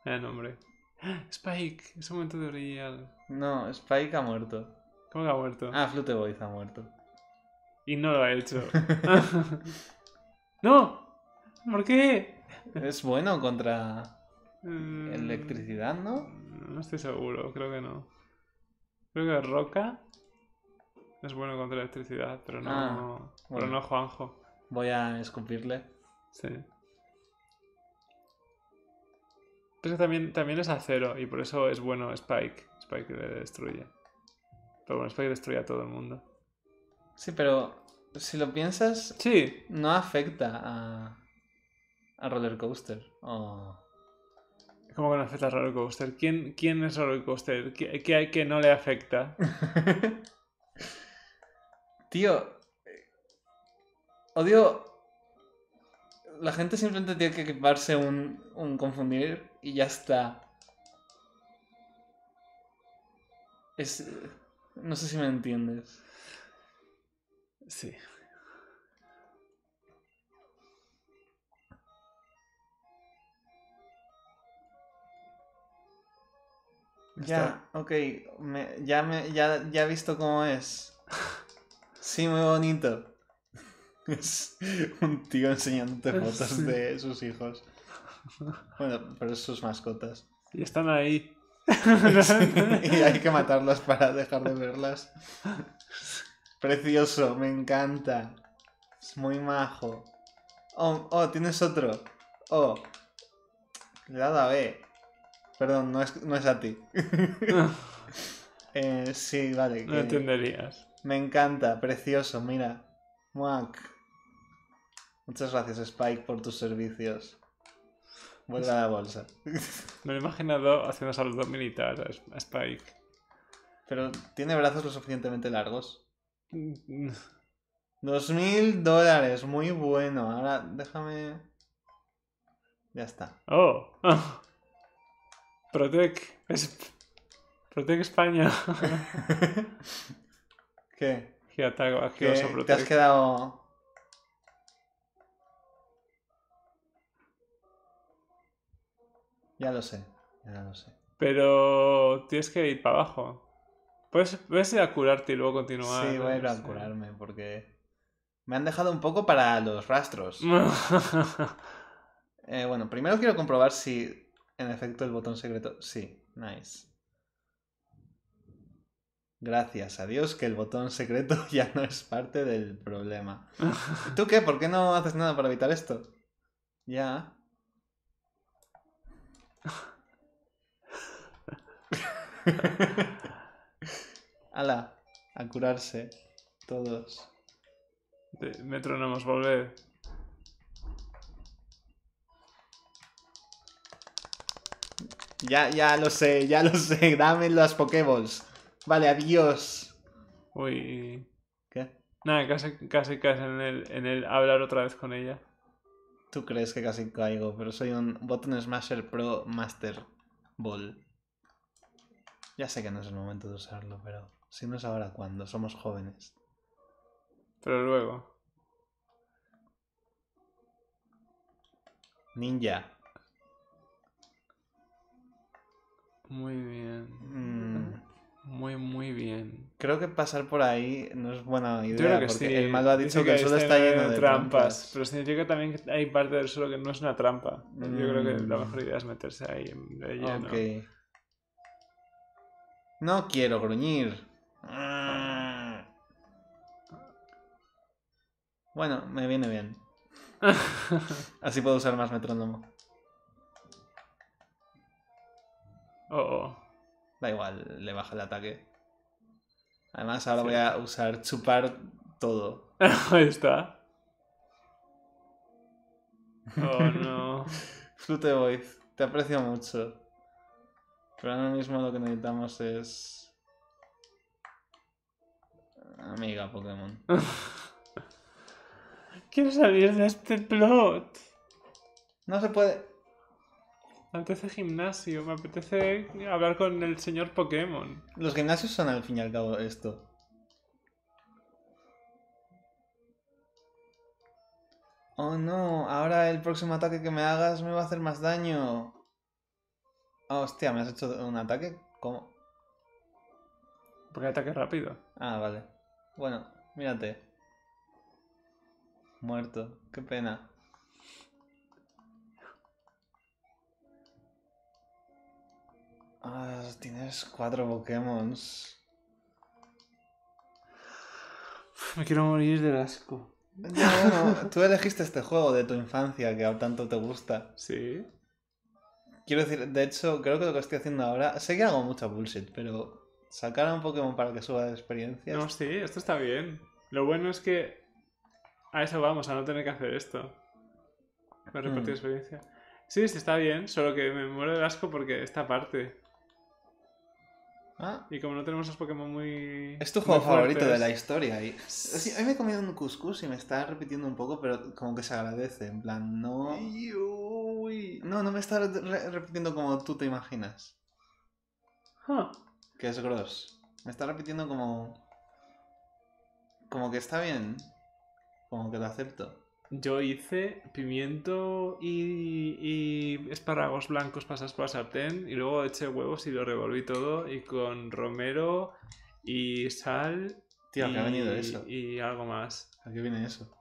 el nombre. ¡Ah! Spike, es un momento de brillar. No, Spike ha muerto.
¿Cómo que ha muerto? Ah, Flute ha muerto. Y no lo ha hecho. ¡No! ¿Por qué? Es bueno contra
Mm. Electricidad,
¿no? No estoy seguro, creo que no. Creo que roca es bueno contra electricidad, pero no, ah, bueno. pero no Juanjo.
Voy a escupirle. Sí.
Pero también, también es acero y por eso es bueno Spike. Spike le destruye.
Pero bueno, Spike destruye a todo el mundo. Sí, pero si lo piensas, sí. no afecta a, a Roller Coaster. o...
¿Cómo que no afecta a roller coaster? ¿Quién, quién es roller coaster? ¿Qué, ¿Qué, hay que no le afecta?
Tío. Eh, odio. La gente simplemente tiene que equiparse un, un confundir y ya está. Es. No sé si me entiendes. Sí. Ya, ok. Me, ya, me, ya, he visto cómo es. Sí, muy bonito. Es un tío enseñándote ah, fotos de sus hijos. Bueno, pero sus mascotas. Y están ahí. y hay que matarlas para dejar de verlas. Precioso, me encanta. Es muy majo. Oh, oh tienes otro. Oh. Cuidado Perdón, no es, a ti. Eh, sí, vale. No entenderías. Me encanta, precioso, mira. Muac. Muchas gracias, Spike, por tus servicios. Vuelve a la bolsa. Me lo he imaginado haciendo saludos militar a Spike. Pero tiene brazos lo suficientemente largos. Mm, Dos mil dólares, muy bueno. Ahora déjame. Ya está. Oh. oh.
Protec. Protec España.
¿Qué? ¿Qué? Te has quedado. Ya lo sé, ya lo sé.
Pero tienes que ir para abajo. Puedes,
puedes ir a curarte y luego continuar. Sí, voy a ir a curarme porque me han dejado un poco para los rastros. Eh, bueno, primero quiero comprobar si en efecto, el botón secreto. Sí, nice. Gracias a Dios que el botón secreto ya no es parte del problema. ¿Tú qué? ¿Por qué no haces nada para evitar esto? Ya. Ala, a curarse. Todos. Metrónomos, volver. Ya, ya lo sé, ya lo sé. Dame las Pokéballs. Vale, adiós. Uy. ¿Qué?
Nada, casi, casi caes en el, en el hablar
otra vez con ella. Tú crees que casi caigo, pero soy un Button Smasher Pro Master Ball. Ya sé que no es el momento de usarlo, pero si no es ahora, cuando, Somos jóvenes.
Pero luego. Ninja. Muy bien. Mm. Muy, muy bien.
Creo que pasar por ahí no es buena idea. creo que porque El malo ha dicho que, el suelo está lleno de trampas,
Pero significa también que hay parte del suelo que no es una trampa. Yo creo que la mejor idea es meterse
ahí de lleno. Ok. No quiero gruñir. Bueno, me viene bien. Así puedo usar más metrónomo. Oh, oh, Da igual, le baja el ataque. Además, ahora voy a usar chupar todo. Ahí está. Oh no. Flute Void, te aprecio mucho. Pero ahora mismo lo que necesitamos es. Amiga Pokémon. Quiero salir de este plot. No se puede. Me apetece
gimnasio, me apetece hablar con el señor Pokémon.
Los gimnasios son al fin y al cabo esto. Oh no, ahora el próximo ataque que me hagas me va a hacer más daño. Oh, hostia, ¿me has hecho un ataque? ¿Cómo? Porque ataque rápido. Ah, vale. Bueno, mírate. Muerto, qué pena. Ah, tienes cuatro Pokémon.
Me quiero morir de asco.
tú elegiste este juego de tu infancia que tanto te gusta. Sí. Quiero decir, de hecho, creo que lo que estoy haciendo ahora. Sé que hago mucha bullshit, pero sacar a un Pokémon para que suba de experiencia. No, sí,
esto está bien. Lo bueno es que. A eso vamos, a no tener que hacer esto. Me repartir hmm. experiencia. Sí, sí, está bien, solo que me muero de asco porque esta parte. Ah. Y como no tenemos los Pokémon muy.
Es tu juego favorito de la historia. Y... me he comido un couscous y me está repitiendo un poco, pero como que se agradece. En plan, no. No, no me está repitiendo como tú te imaginas. Que es gross. Me está repitiendo como. Como que está bien. Como que lo acepto.
Yo hice pimiento y, espárragos blancos pasados por la sartén y luego eché huevos y lo revolví todo y con romero y sal. Tío, qué ha venido eso? Y algo más.
¿A qué viene eso?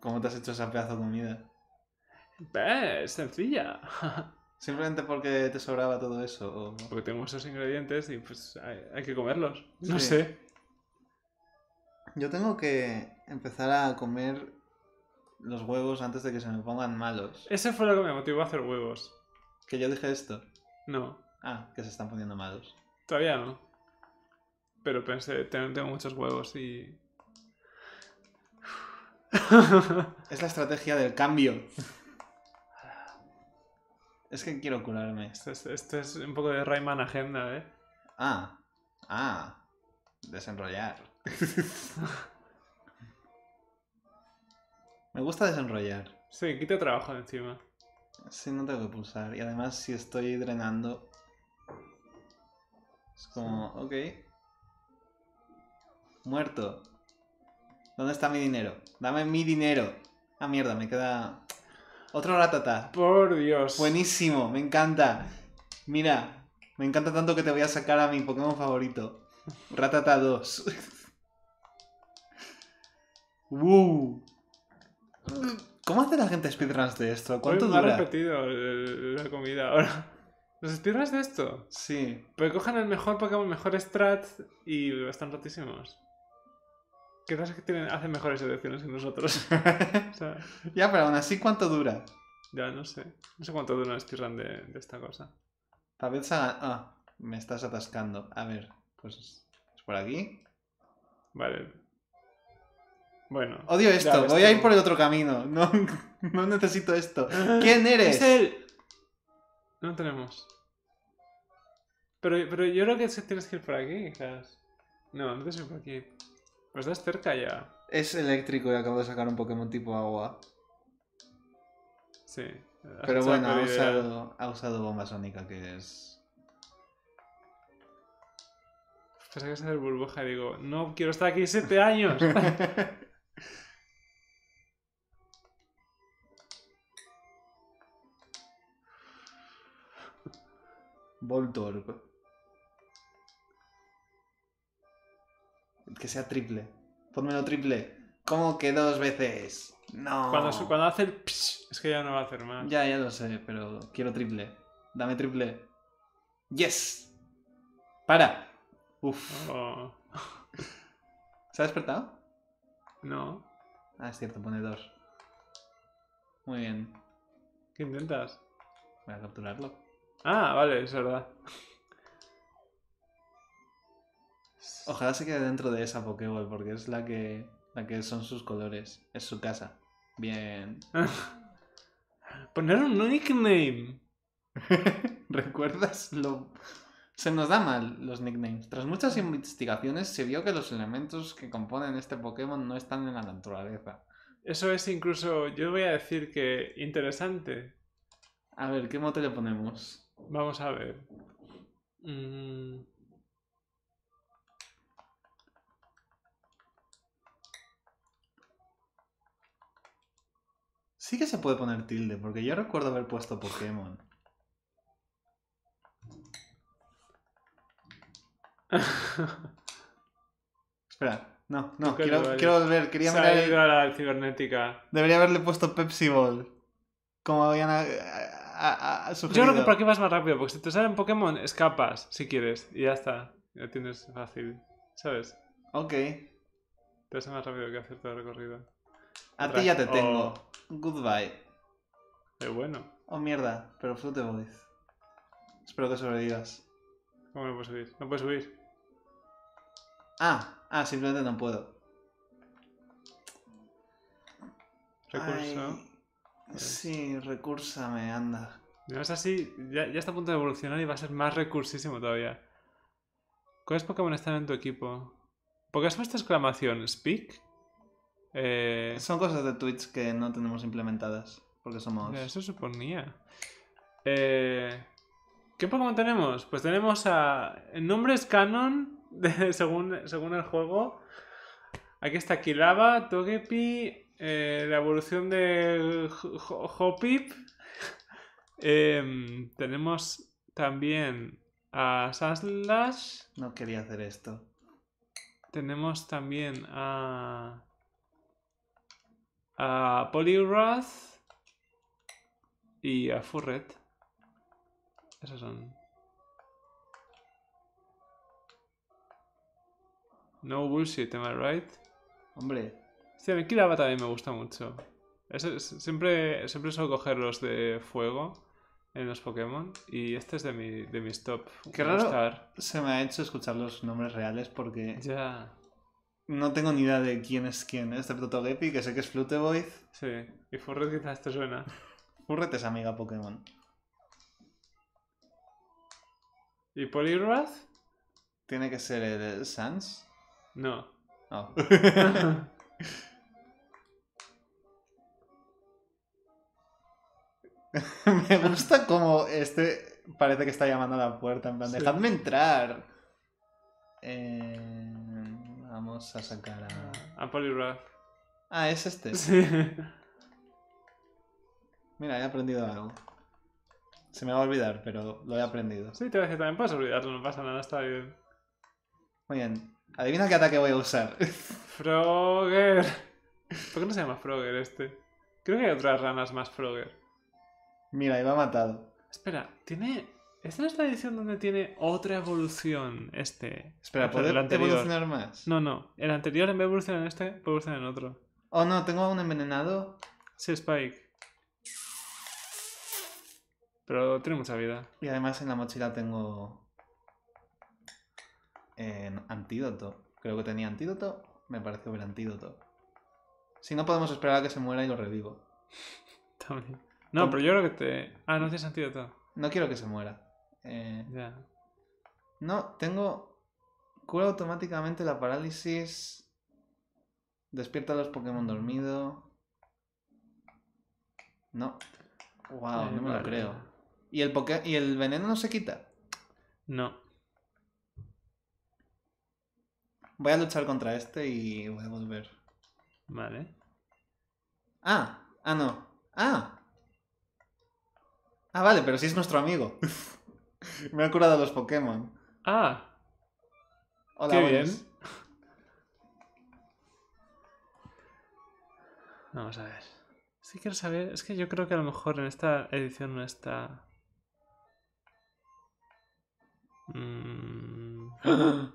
¿Cómo te has hecho esa pedazo de comida? Eh, es sencilla. Simplemente porque te sobraba todo eso. ¿o? Porque tengo esos ingredientes y pues hay, que comerlos. No sé. Yo tengo que empezar a comer los huevos antes de que se me pongan malos. Ese fue lo que me motivó a hacer huevos. ¿Que yo dije esto? No. Ah, que se están poniendo malos. Todavía no.
Pero pensé, tengo muchos huevos y...
es la estrategia del cambio. es que quiero curarme. Esto es, un poco de Rayman Agenda, ¿eh? Ah. Ah. Desenrollar. Me gusta desenrollar. Sí, quita trabajo encima. Sí, no tengo que pulsar. Y además, si estoy drenando. Es como, ok. Muerto. ¿Dónde está mi dinero? Dame mi dinero. Ah, mierda, me queda. Otro ratata. Por Dios. Buenísimo, me encanta. Mira, me encanta tanto que te voy a sacar a mi Pokémon favorito. Ratata 2. ¡Wow! ¿Cómo hace la gente speedruns de esto? ¿Cuánto dura? me ha
repetido la comida ahora. ¿Los speedruns de esto? Sí. Pero cojan el mejor Pokémon, el mejor Strat y están rotísimos. Quizás es que tienen, hacen mejores selecciones que nosotros.
ya, pero aún así, ¿cuánto dura? ya no sé. No sé cuánto dura un speedrun de, esta cosa. Tal vez se Ah, me estás atascando. A ver, pues. ¿Es por aquí? Vale. Bueno. Odio esto, voy a ir por el otro camino. No, necesito esto. ¿Quién eres? Es No tenemos.
Pero, pero yo creo que tienes que ir por aquí, quizás. No, no te ir por aquí. Pues estás cerca ya.
Es eléctrico y acabo de sacar un Pokémon tipo agua.
Sí. Pero bueno, ha usado,
ha usado bomba sónica, que es.
Pasa pues que es hacer burbuja y digo, no quiero estar aquí siete años.
Voltor, Que sea triple. Pónmelo triple. ¿Cómo que dos veces? No. Cuando,
hace el es que ya no va a hacer más. Ya,
ya lo sé, pero quiero triple. Dame triple. ¡Yes! ¡Para! Uf. Oh. ¿Se ha despertado? no. Ah, es cierto, pone dos. Muy bien. ¿Qué intentas? Voy a capturarlo. Ah, vale, es verdad. Ojalá se quede dentro de esa Pokéball, porque es la que, la que son sus colores. Es su casa. Bien. Poner un nickname. ¿Recuerdas lo.? Se nos da mal los nicknames. Tras muchas investigaciones se vio que los elementos que componen este Pokémon no están en la naturaleza. Eso es incluso, yo voy a decir que interesante. A ver, ¿qué mote le ponemos?
Vamos a ver. Mm.
Sí que se puede poner tilde, porque yo recuerdo haber puesto Pokémon. Espera, no, no, quiero, volver, quería
cibernética.
Debería haberle puesto Pepsi Ball, como habían eh, yo creo que por aquí
vas más rápido, porque si te sale un Pokémon, escapas si quieres y ya está. Ya tienes fácil, ¿sabes? Ok. Te hace más rápido que hacer todo el recorrido.
A ti ya te tengo. Goodbye. Qué eh, bueno. Oh mierda, pero te Espero que sobrevivas.
¿Cómo no puedes subir? No puedo subir.
Ah, ah, simplemente no puedo. Recurso. Este. Sí, recursame, anda. Es
así, ya, está a punto de evolucionar y va a ser más recursísimo todavía. ¿Cuáles Pokémon están en tu equipo? ¿Por qué has puesto exclamación? ¿Speak? Eh, Son
cosas de Twitch que no tenemos implementadas. Porque somos. Eso
suponía.
Eh, ¿Qué Pokémon tenemos? Pues tenemos a. El nombre es Canon,
según, según el juego. Aquí está Kilaba, Togepi, eh, la evolución de Hopip. Em, tenemos también a Saslash.
No quería hacer esto.
Tenemos también a. a Poliwrath Y a Furret. Esas son. No bullshit, am I right? Hombre, Sí, a Kiraba también me gusta mucho. siempre, siempre suelo coger los de fuego en los Pokémon y este es de, mi, de mis top.
Qué raro se me ha hecho escuchar los nombres reales porque... Ya. No tengo ni idea de quién es quién, Este Togepi, que sé que es Fluteboyz. Sí, y Furret quizás te suena. Furret es amiga Pokémon. ¿Y Poliwrath? Tiene que ser el Sans. No. No. Oh. me gusta como este parece que está llamando a la puerta, en plan, dejadme entrar. Eh, vamos a sacar a... A Ah, es este. Mira, he aprendido algo. Se me va a olvidar, pero lo he aprendido.
Sí, te voy a decir, también puedes olvidarlo, no pasa nada, está bien.
Muy bien. Adivina qué ataque voy a usar.
Frogger. ¿Por qué no se llama Frogger este? Creo que hay otras ranas más Frogger.
Mira, iba matado.
Espera, tiene. ¿Esta no es la edición donde tiene otra evolución este? Espera, ¿puede evolucionar más? No, no. El anterior en vez de evolucionar en este, puede evolucionar en otro.
Oh no, tengo un
envenenado. Sí, Spike. Pero
tiene mucha vida. Y además en la mochila tengo. Eh, antídoto. Creo que tenía antídoto. Me parece ver antídoto. Si no, podemos esperar a que se muera y lo revivo. También. No, pero yo creo que te. Ah, no tiene sentido todo. No quiero que se muera. Eh, ya. No, tengo. Cura automáticamente la parálisis. Despierta a los Pokémon mm. dormido. No. Wow, eh, no me lo creo. ¿Y el, ¿Y el veneno no se quita? No. Voy a luchar contra este y voy a volver. Vale. Ah, ah, no. Ah, Ah, vale, pero sí es nuestro amigo. Me han curado los Pokémon. Ah. Hola, qué bien.
Vamos a ver. Sí quiero saber, es que yo creo que a lo mejor en esta edición no está... Mm.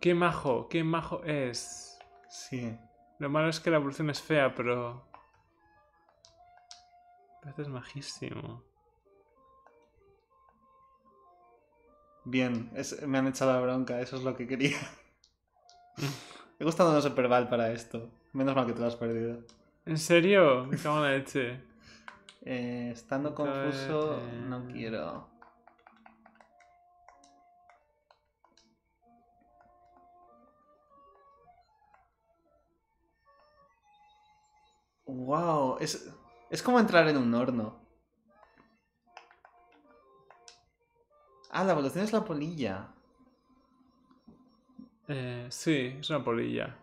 qué majo, qué majo es. Sí. Lo malo es que la evolución es fea, pero es majísimo.
Bien, me han echado la bronca, eso es lo que quería. He gustado no perval para esto. Menos mal que te lo has perdido. ¿En serio? ¿Cómo la leche. Eh, estando confuso, eh. no quiero. Wow, es. Es como entrar en un horno. Ah, la evolución es la polilla. Eh, sí, es una polilla.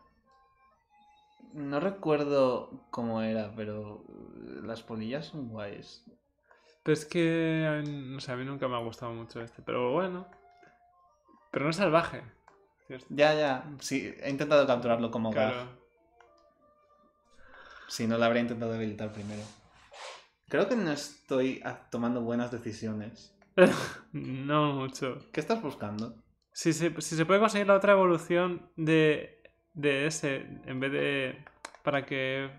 No recuerdo cómo era, pero eh, las polillas son guays.
Pero es que, no sé, a mí nunca me ha gustado mucho este, pero bueno. Pero no es salvaje.
Ya, ya, sí, he intentado capturarlo como claro. Si no, lo habría intentado habilitar primero. Creo que no estoy tomando buenas decisiones. no mucho. ¿Qué estás buscando?
Si se, puede conseguir la otra evolución de, de ese, en vez de... para que...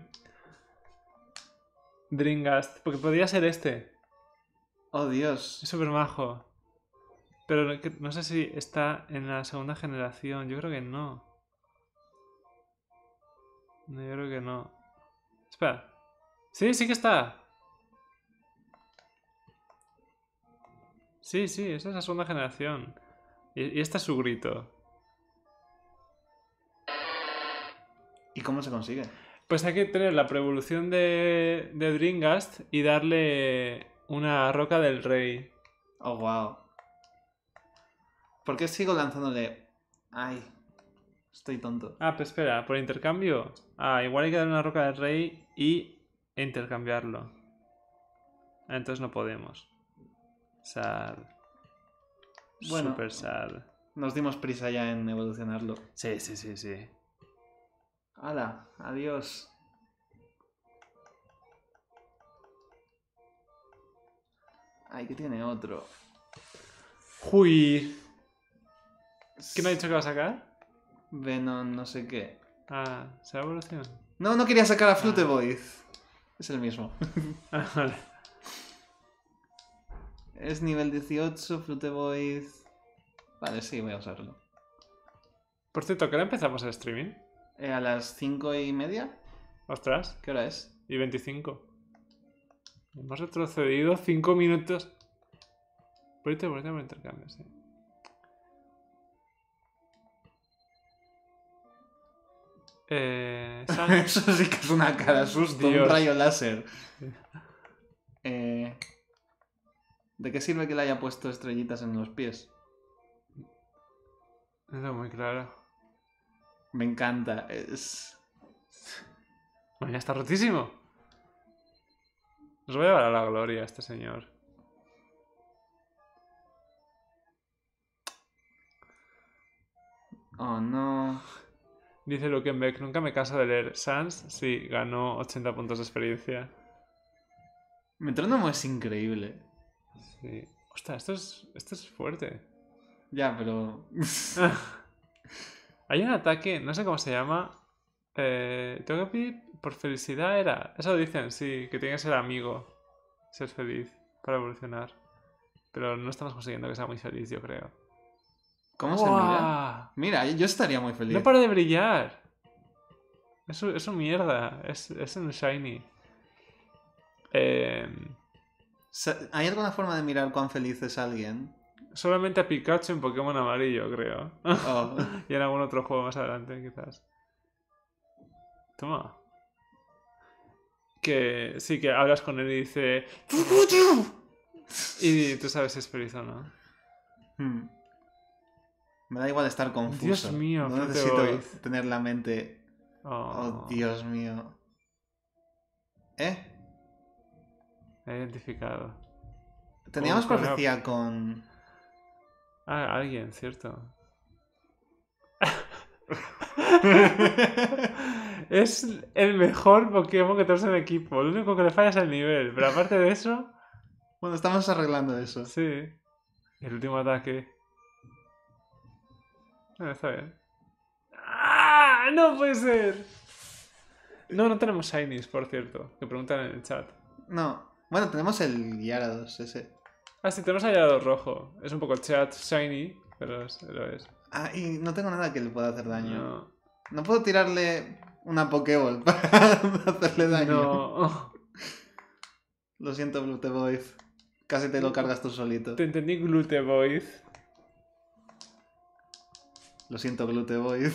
Dringast. porque podría ser este. Oh, Dios. Es súper majo. Pero no, sé si está en la segunda generación. Yo creo que no. No, yo creo que no. Espera. Sí, sí que está. Sí, sí, esa es la segunda generación. Y, este es su grito.
¿Y cómo se consigue?
Pues hay que tener la preevolución de, de Dreamcast y darle
una roca del rey. Oh, wow. ¿Por qué sigo lanzándole? Ay, estoy tonto.
Ah, pues espera, ¿por intercambio? Ah, igual hay que darle una roca del rey y intercambiarlo. Entonces no podemos. Sal Bueno, Super sad.
Nos dimos prisa ya en evolucionarlo. Sí, sí, sí, sí. Hala, adiós. Ay, que tiene otro. Uy. ¿Qué me ha dicho que va a sacar? Venom, no sé qué. Ah, ¿será evolución? No, no quería sacar a Flute ah. Es el mismo. Ah, vale es nivel 18, Flute Boys. Vale, sí, voy a usarlo. Por cierto, ¿qué hora empezamos el streaming? Eh, a las 5 y
media. Ostras. ¿Qué hora es? Y 25. Hemos retrocedido 5 minutos. Ahorita, voy a intercambio, sí. Eh, Eso sí que es una cara susto, Dios. un rayo láser.
Eh. ¿De qué sirve que le haya puesto estrellitas en los pies? Es muy claro. Me encanta. Es.
Bueno, ya está rotísimo. Nos voy a llevar a la gloria este señor. Oh no. Dice Luckenbeck, nunca me canso de leer. Sans, sí, ganó 80 puntos de experiencia.
Metrónomo es
increíble. Sí. Ostras, esto es, esto es fuerte.
Ya, pero.
Hay un ataque, no sé cómo se llama. Eh, tengo que pedir por felicidad era. Eso dicen, sí, que tiene que ser amigo. Ser feliz para evolucionar. Pero no estamos consiguiendo que sea muy feliz, yo creo. ¿Cómo se mira? Mira, yo estaría muy feliz. No para de brillar. Es, es un mierda. Es, es un shiny. Eh,
¿Hay alguna forma de mirar cuán feliz
es alguien? Solamente a Pikachu en Pokémon amarillo, creo. Oh. y en algún otro juego más adelante, quizás. Toma. Que sí, que hablas con él y dice. y tú sabes si es feliz o no.
Hmm.
Me da igual estar confuso. Dios mío, no necesito tener la mente. oh, oh. Dios mío. ¿Eh? He identificado.
Teníamos profecía con. Ah, alguien, cierto. es el mejor Pokémon que tenemos en equipo. Lo único que le falla es el nivel. Pero aparte de eso. Bueno, estamos arreglando eso. Sí. El último ataque. No, está bien. ¡Ah! ¡No puede ser! No, no tenemos Shinies, por cierto. Que preguntan en el chat.
No, bueno, tenemos el Gyarados ese.
Ah, sí, tenemos al Gyarados rojo. Es un poco chat shiny, pero es,
Ah, y no tengo nada que le pueda hacer daño. No, puedo tirarle una Pokéball para hacerle daño. No. Lo siento, Glutevoid Casi te lo cargas tú solito. Te entendí Void Lo siento, Void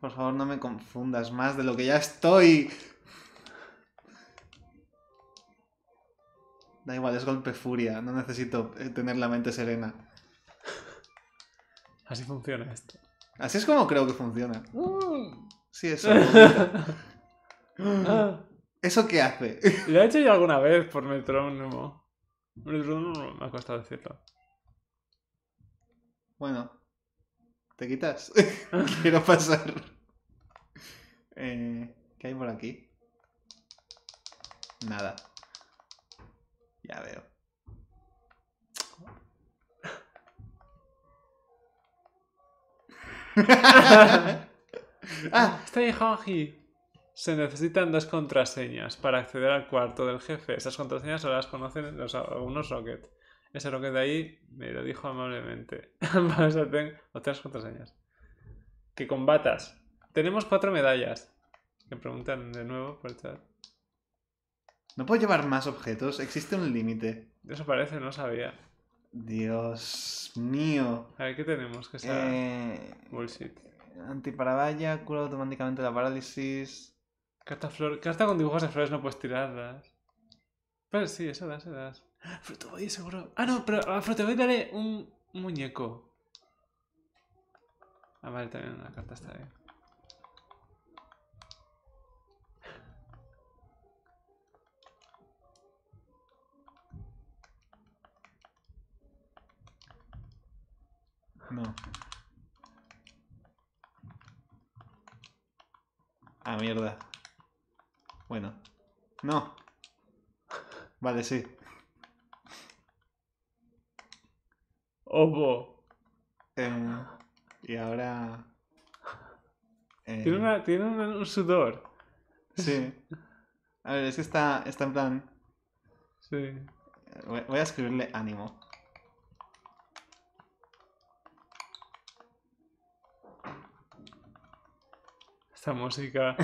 Por favor, no me confundas más de lo que ya estoy. Da igual, es golpe furia. No necesito eh, tener la mente serena. Así funciona esto. Así es como creo que funciona. Mm. Sí, eso.
¿Eso qué hace? Lo he hecho yo alguna vez por metrónomo. Metrónomo me ha costado decirlo.
Bueno, ¿Te quitas? Quiero pasar. Eh, ¿Qué hay por aquí? Nada. Ya veo.
ah, estoy Se necesitan dos contraseñas para acceder al cuarto del jefe. Esas contraseñas solo las conocen los, algunos Rocket. Ese roque de ahí me lo dijo amablemente. Vamos a tener otras contraseñas. Que combatas. Tenemos cuatro medallas. Me preguntan de nuevo por el chat.
¿No puedo llevar más objetos? Existe un límite. Eso parece, no sabía. Dios mío. A ver, ¿qué tenemos? Que está eh, bullshit. Antiparabaya, cura automáticamente la parálisis.
Carta, flor... Carta con dibujos de flores no puedes tirarlas. Pero sí, eso das, eso das. Frutoboy seguro. Ah, no, pero a Frutoboy dale un muñeco. Ah, vale, también una carta está bien.
No. Ah, mierda. Bueno. No. Vale, sí. Ojo. Em, y ahora. Eh, tiene, un, sudor. Sí. A ver, es que está, está en plan. Sí. Voy, a escribirle ánimo. Esta música.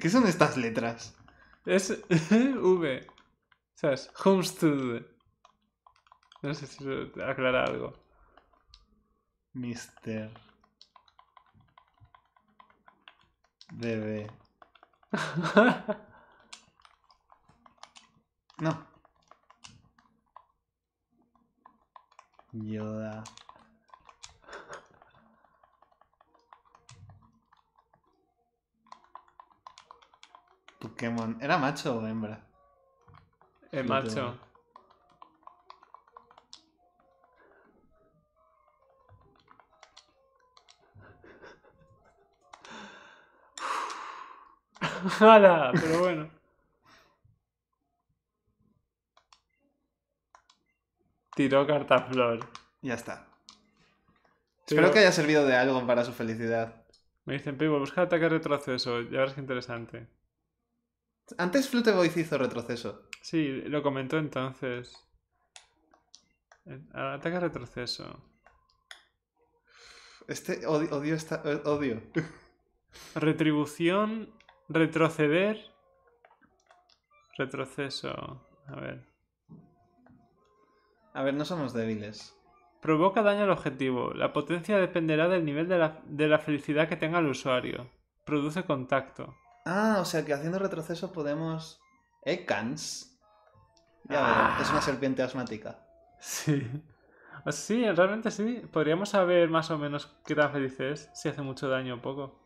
¿Qué son estas letras? Es V. ¿Sabes? Homestead. No sé si aclara algo.
Mister. Debe. no. Yoda. Pokémon. ¿Era macho o hembra? Es eh, macho.
¡Hala! pero bueno.
Tiró carta flor. Ya está. Espero que haya servido de algo para su felicidad.
Me dicen, Pivo, busca ataque retroceso. Ya verás que interesante.
Antes Flute hizo retroceso.
Sí, lo comentó entonces. Ataque retroceso.
Este odio, odio eh, Odio.
Retribución Retroceder. Retroceso. A ver.
A ver, no somos débiles.
Provoca daño al objetivo. La potencia dependerá del nivel de la, de la felicidad que tenga el usuario.
Produce contacto. Ah, o sea que haciendo retroceso podemos... ¿Eh, Ya ver, ah. es una serpiente asmática. Sí. Sí,
realmente sí. Podríamos saber más o menos qué tan feliz es, si hace mucho daño o poco.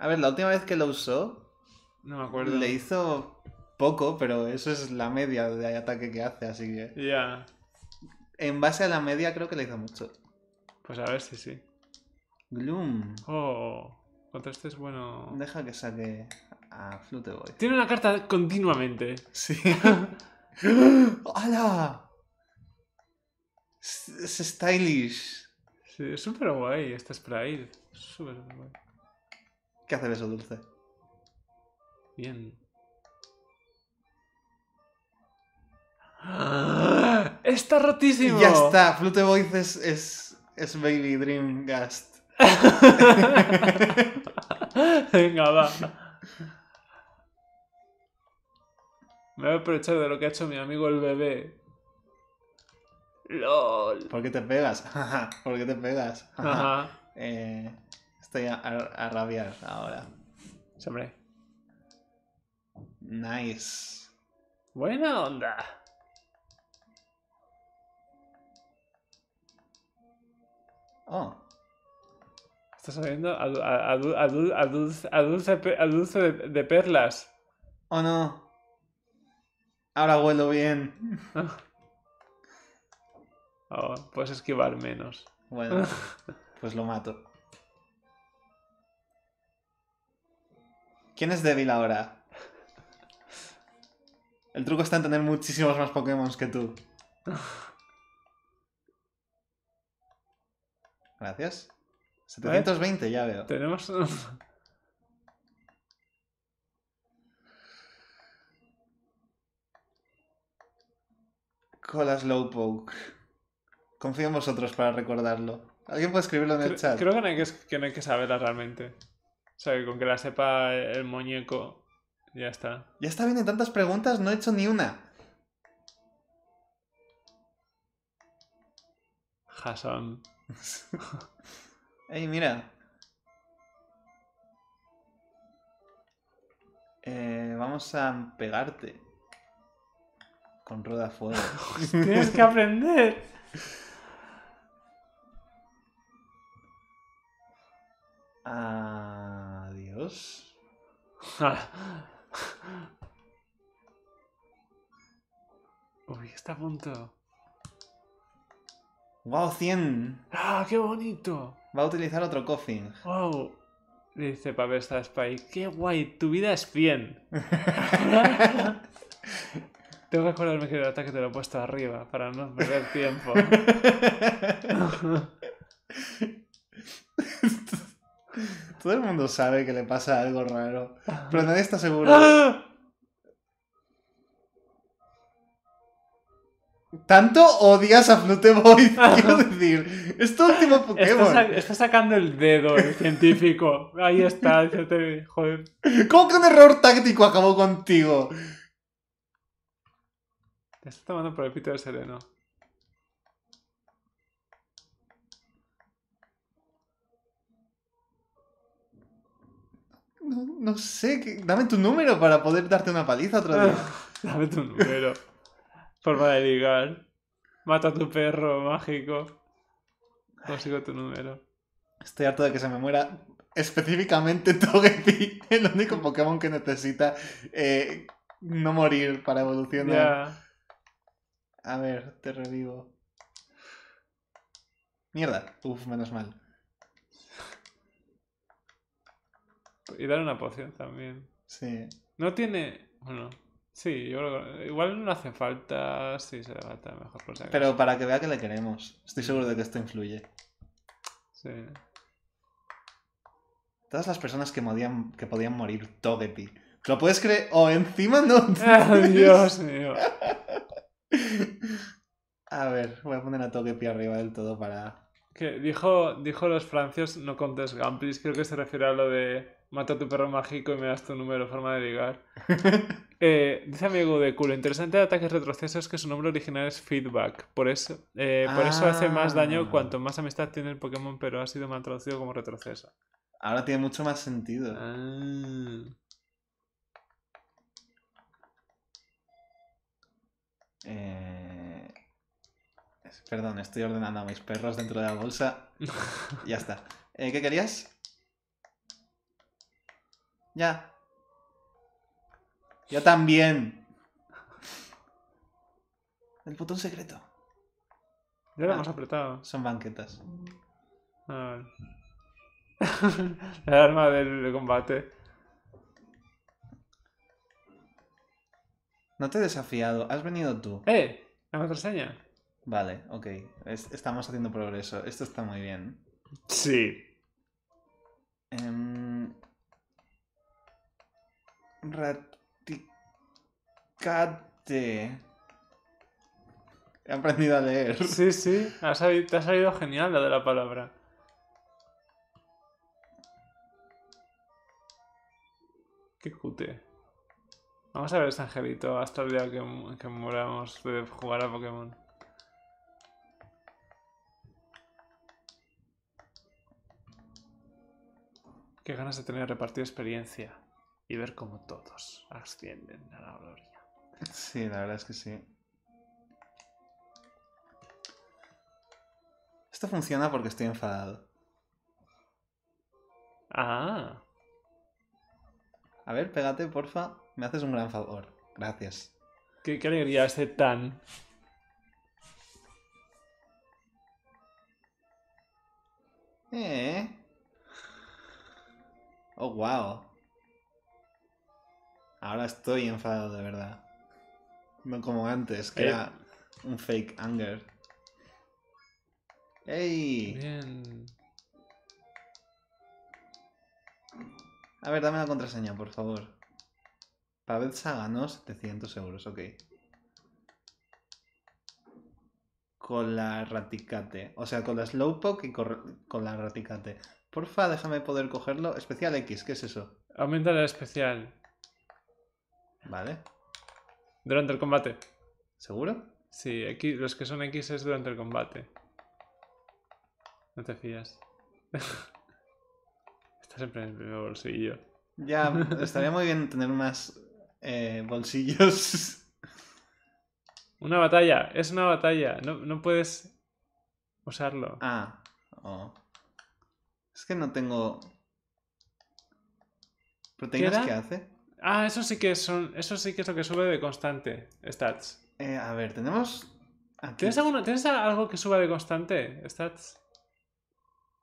A ver, la última vez que lo usó. No me acuerdo. Le hizo poco, pero eso es la media de ataque que hace, así que. Ya. En base a la media, creo que le hizo mucho. Pues a ver si sí. Gloom. Oh. Contra este es bueno. Deja que saque a Fluteboy.
Tiene una carta continuamente. Sí. ¡Hala! Es stylish. Sí, es súper guay este sprite. Súper guay.
¿Qué hace eso, dulce.
Bien. ¡Ah!
¡Está rotísimo! Ya está, Flute Voice es, es, es Baby Dream Gast. Venga, va. Me voy a aprovechar de lo que ha hecho mi amigo el bebé. LOL. ¿Por qué te pegas? ¿Por qué te pegas? Ajá. Eh... Estoy a, a, rabiar ahora. hombre. Nice. Buena onda.
Oh. Estás saliendo a, dulce, de, perlas. Oh no. Ahora huelo bien. oh, puedes esquivar menos.
Bueno, pues lo mato. ¿Quién es débil ahora? El truco está en tener muchísimos más Pokémon que tú. Gracias. 720 ya veo. Tenemos... Cola Slowpoke. Confío en vosotros para recordarlo. ¿Alguien puede escribirlo en el chat? Creo
que hay que, no hay que saberla realmente. O sea, que con que la sepa el muñeco, ya está.
Ya está bien en tantas preguntas, no he hecho ni una. Hasan Ey, mira. Eh, vamos a pegarte. Con rueda fuera. Tienes que aprender. Ah. Uy,
está a punto.
¡Wow! 100.
¡Ah, qué bonito!
Va a utilizar otro coffin.
¡Wow! Dice Pavesta Spy, qué guay, tu vida es 100. Tengo que acordarme que el ataque te lo he puesto arriba para no perder tiempo.
Todo el mundo sabe que le pasa algo raro, pero nadie está seguro. ¡Ah! Tanto odias a Flute quiero decir. Es tu último Pokémon. Está, sacando el dedo el científico. Ahí está,
te... joder. ¿Cómo que un error táctico acabó contigo? Te está tomando por el pito sereno.
No, sé, dame tu número para poder darte una paliza otro día. dame tu número. Forma de ligar.
Mata a tu perro
mágico. Consigo tu número. Estoy harto de que se me muera específicamente Togepi, el único Pokémon que necesita eh, no morir para evolucionar. A ver, te revivo. Mierda. Uf, menos mal.
Y dar una poción también. Sí. No tiene. Bueno. Sí, yo creo que... igual no hace falta Sí, se levanta mejor por si Pero
para que vea que le queremos. Estoy seguro de que esto influye. Sí. Todas las personas que, que podían morir, Togepi. ¿Lo puedes creer? O oh, encima no. Ah, Dios mío. a ver, voy a poner a Togepi arriba del todo para.
Que dijo, dijo los francios no contes Gamplis, creo que se refiere a lo de Mata a tu perro mágico y me das tu número, forma de ligar. Eh, dice amigo de culo, interesante de ataques retrocesos que su nombre original es feedback. Por eso, eh, por eso hace más daño ah. cuanto más amistad tiene el Pokémon, pero ha sido mal traducido como retroceso.
Ahora tiene mucho más sentido. Ah. Eh, perdón, estoy ordenando a mis perros dentro de la bolsa. ya está. ¿Qué querías? Ya. Yo también. El botón secreto. Ya lo ah, hemos apretado. Son banquetas. Ah, El arma del combate. No te he desafiado, has venido tú. ¡Eh! La contraseña. Vale, ok. estamos haciendo progreso. Esto está muy bien. Sí. Raticate. He aprendido a leer. Sí, sí,
te ha salido genial la de la palabra. Qué cute. Vamos a ver este angelito hasta el día que, que moramos de jugar a Pokémon. Qué ganas de tener repartido experiencia y ver cómo todos ascienden a la gloria.
Sí, la verdad es que sí. Esto funciona porque estoy enfadado. Ah. A ver, pégate, porfa. Me haces un gran favor. Gracias. Qué, qué alegría este tan. Eh. Oh, wow. Ahora estoy enfadado de verdad. No como antes, que eh. era un fake anger. ¡Ey! Bien. A ver, dame la contraseña, por favor. Pavel ganó 700 euros, ok. Con la raticate. O sea, con la Slowpoke y con la raticate. Porfa, déjame poder cogerlo. Especial X, ¿qué es eso?
Aumenta la especial. Vale. Durante el combate. ¿Seguro? Sí, los que son X es durante el combate. No te fías. Está siempre
en el primer bolsillo.
Ya, estaría muy
bien tener más eh, bolsillos.
Una batalla, es una batalla. No, puedes usarlo. Ah, oh. Es que no tengo. ¿Proteínas que hace? Ah, eso sí que son. Eso sí que es lo que sube de constante, stats. Eh, a ver, tenemos. ¿Tienes, algo que suba de constante, stats?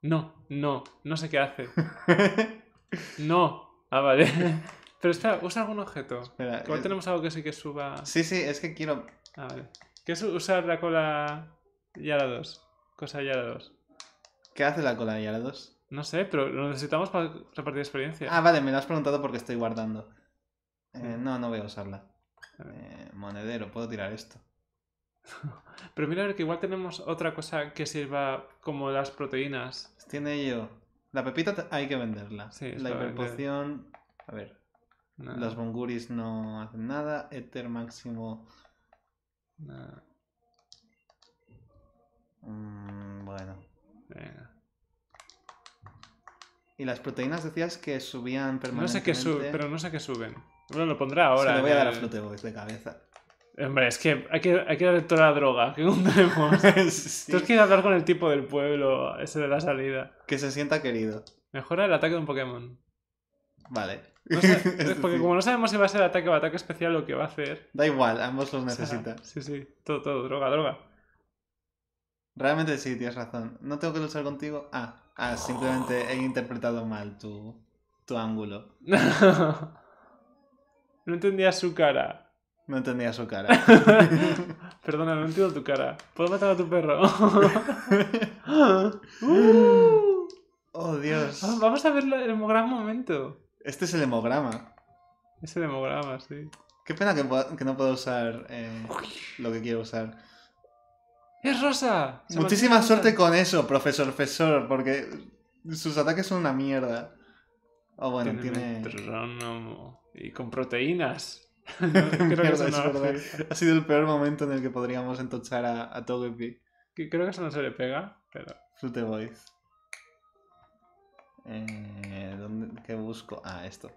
No, no, no sé qué hace. no. Ah, vale. Pero está, usa algún objeto. Igual tenemos algo que sí que suba? Sí, sí, es que quiero. Ah, vale. ¿Qué es usar la cola Yara 2? Cosa Yara 2.
¿Qué hace la cola Yara 2?
No sé, pero lo necesitamos para repartir experiencia. Ah,
vale, me lo has preguntado porque estoy guardando. Eh, no, no voy a usarla. Eh, monedero, puedo tirar esto.
Pero mira, que igual tenemos otra cosa que sirva como las proteínas. Tiene yo. La pepita hay que venderla. la hiperpoción.
A ver. Las bonguris no hacen nada. ether máximo. Mm, bueno. Y las proteínas decías que subían permanentemente. No sé qué pero no sé qué suben. Bueno, lo pondrá ahora. Se lo voy a dar a boys eh. de cabeza.
Hombre, es que hay que, hay darle toda la droga que sí. que hablar con el tipo del pueblo, ese de la salida. Que se sienta querido. Mejora el ataque de un Pokémon.
Vale. porque como
no sabemos si va a ser ataque o ataque especial lo que va a hacer.
Da igual, ambos los necesitan sí, sí,
todo, todo, droga, droga.
Realmente sí, tienes razón. No tengo que luchar contigo. Ah, ah simplemente he interpretado mal tu, tu ángulo. No entendía su cara.
No entendía su cara. Perdona, no entiendo tu cara. Puedo matar a tu perro. Uh.
Oh, Dios. Ah, vamos a ver el hemograma un momento. Este es el hemograma. Es el hemograma, sí. Qué pena que, no puedo usar eh, lo que quiero usar. ¡Es rosa! Muchísima suerte con eso, profesor Fesor, porque sus ataques son una mierda. Oh, bueno, tiene y con proteínas. creo que ha sido el peor momento en el que podríamos entochar a, a Togepi. creo que eso no se le pega, pero. Flute Boys. Eh, ¿dónde, ¿Qué busco? Ah, esto.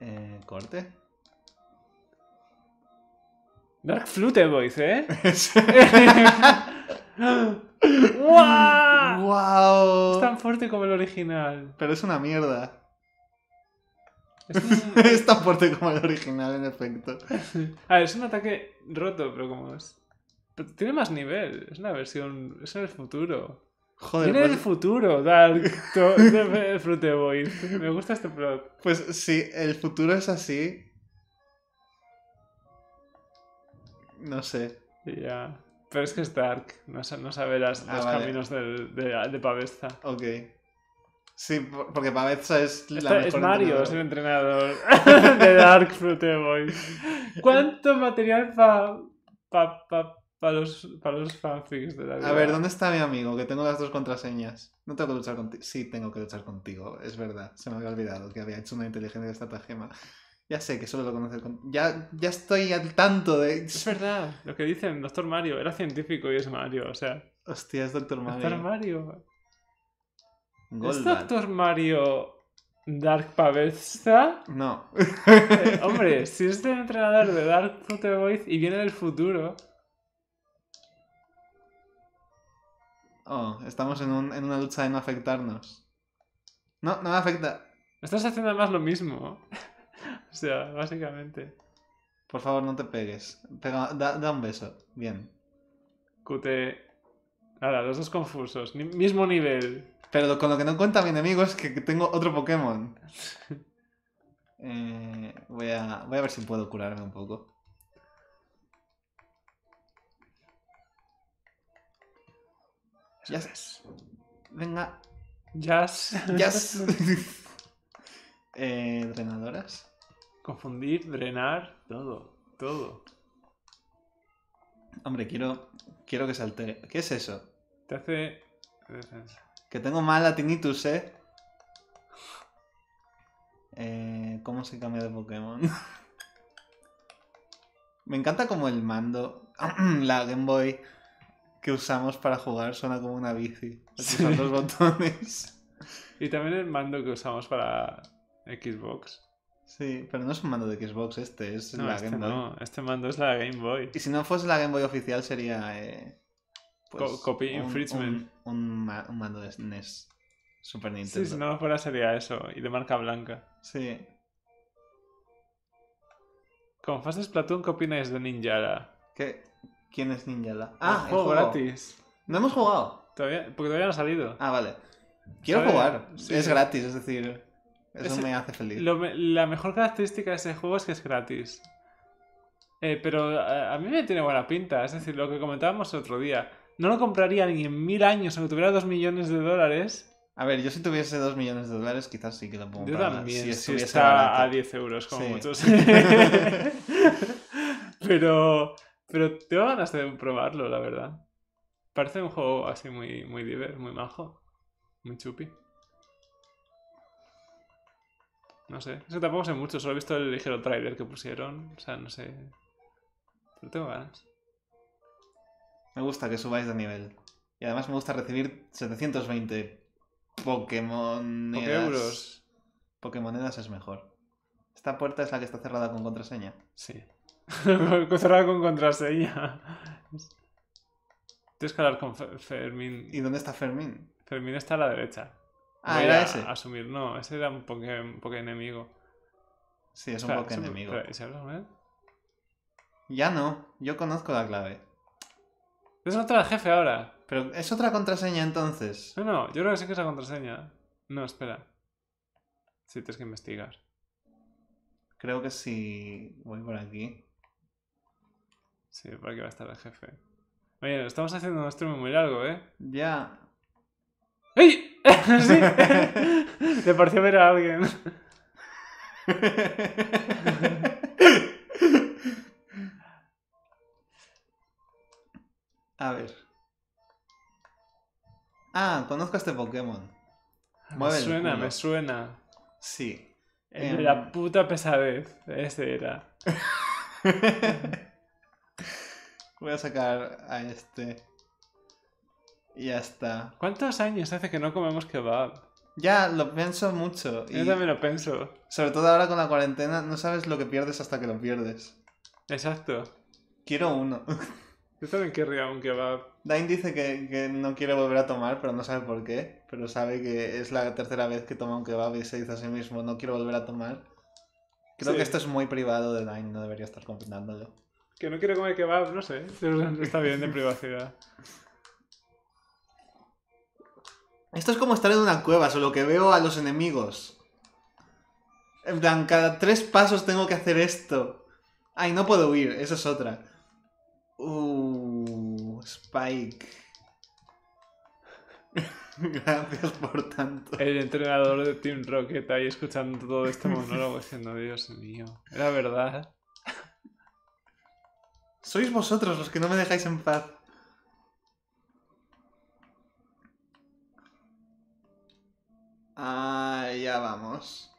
Eh, ¿Corte?
Dark Flute Boys, ¿eh?
¡Wow! ¡Wow! Es tan fuerte como el original. Pero es una mierda. Es, tan fuerte como el original, en efecto.
A ver, es un ataque roto, pero como es. tiene más nivel. Es una versión. Es el futuro. Joder. Tiene el pues- futuro, Dark Flute Boys. Me gusta este plot.
Pues sí, el futuro es así.
No sé. Ya. Pero es que es dark. No, sabe ah, los caminos de, de, Ok. Sí, porque Pavezza es la Es Mario, es el entrenador de Dark Fruit Boy. ¿Cuánto material para los, los fanfics de Dark A ver, ¿dónde está
mi amigo? Que tengo las dos contraseñas. No tengo que luchar contigo. Sí, tengo que luchar contigo, es verdad. Se me había olvidado que había hecho una inteligencia de estratagema. Ya sé que solo lo conoce el... Ya, ya estoy al tanto de... Es verdad,
lo que dicen, Doctor Mario, era científico y es Mario, o sea... Hostia, es Doctor Mario. Doctor
Mario.
¿Es Doctor Mario Dark Pavesta? No. Eh, hombre, si es el entrenador de Dark
Voice y viene del futuro... Oh, estamos en, en una lucha de no afectarnos. No, no me afecta. Estás haciendo más lo mismo. O sea, básicamente. Por favor, no te pegues. da, un beso. Bien. Cute. Nada, los dos confusos. mismo nivel. Pero con lo que no cuenta mi enemigo es que tengo otro Pokémon. Eh, voy, a, voy a ver si puedo curarme un poco. Ya Venga. Jazz. Jazz. eh, Drenadoras. Confundir, drenar, todo, todo. Hombre, quiero, quiero que salte. ¿Qué es eso? Te hace... Que tengo mala tinnitus, ¿eh? eh cómo se cambia de Pokémon? Me encanta como el mando, la Game Boy que usamos para jugar suena como una bici. son los botones. Y también el mando que usamos para Xbox. Sí, pero no es un mando de Xbox este, es la este Game Boy. No, este mando es la Game Boy. Y si no fuese la Game Boy oficial sería... Eh, pues, copy un, Un, mando de NES. Super Nintendo. Sí, si no fuera sería eso, y de marca
blanca. Sí. Con Fast Splatoon, ¿qué opináis
de Ninjala? ¿Qué? ¿Quién es Ninjala? Ah, gratis. No hemos jugado. Todavía, porque todavía no ha salido. Ah, vale. Quiero jugar. Es gratis, es decir. Eso me hace feliz.
la mejor característica de ese juego es que es gratis. Eh, pero eh, a, mí me tiene buena pinta. Es decir, lo que comentábamos el otro día. No lo compraría ni en mil
años, aunque tuviera dos millones de dólares. A ver, yo si tuviese dos millones de dólares, quizás sí que lo puedo Yo si, está a 10 euros, como muchos.
pero, pero tengo ganas de probarlo, la verdad. Parece un juego así muy, muy divertido, muy majo. Muy chupi. No sé. Eso tampoco sé mucho, solo he visto el ligero trailer que pusieron. O sea, no sé. Pero tengo ganas.
Me gusta que subáis de nivel. Y además me gusta recibir 720 Pokémon. euros. Pokémonedas es mejor. Esta puerta es la que está cerrada con contraseña. Sí.
cerrada con contraseña. Tienes que hablar con Fermín. ¿Y dónde está Fermín? Fermín está a la derecha. Ah, era ese. Asumir, no, ese era un
pokémon enemigo. Sí, es un pokémon enemigo. ya no, yo conozco la clave. Es otra jefe ahora. Pero es otra contraseña entonces. No, no, yo creo que sí que es la contraseña. No, espera.
Sí, tienes que investigar.
Creo que si Voy por aquí. Sí, por aquí va a estar el jefe.
Oye, estamos haciendo un stream muy largo, ¿eh? Ya. ¡Ey! sí. Te pareció ver a alguien.
A ver. Ah, conozco a este Pokémon. me suena, me
suena. Sí. Em. la puta pesadez. Ese era.
Voy a sacar a este. Y ya está. ¿Cuántos años hace que no comemos kebab? Ya, lo pienso mucho. Yo también lo pienso. Sobre todo ahora con la cuarentena, no sabes lo que pierdes hasta que lo pierdes. Exacto. Quiero uno. Yo también querría un kebab. Dain dice que, no quiere volver a tomar, pero no sabe por qué. Pero sabe que es la tercera vez que toma un kebab y se dice a sí mismo, no quiero volver a tomar. Creo que esto es muy privado de Dain, no debería estar comentándolo. Que no quiere comer kebab, no sé. Está bien de privacidad. Esto es como estar en una cueva, solo que veo a los enemigos. En plan, cada tres pasos tengo que hacer esto. Ay, no puedo huir, eso es otra. Uh, Spike.
Gracias por tanto. El entrenador de Team Rocket ahí escuchando todo este monólogo diciendo, Dios mío,
era verdad. Sois vosotros los que no me dejáis en paz. Ah, ya vamos.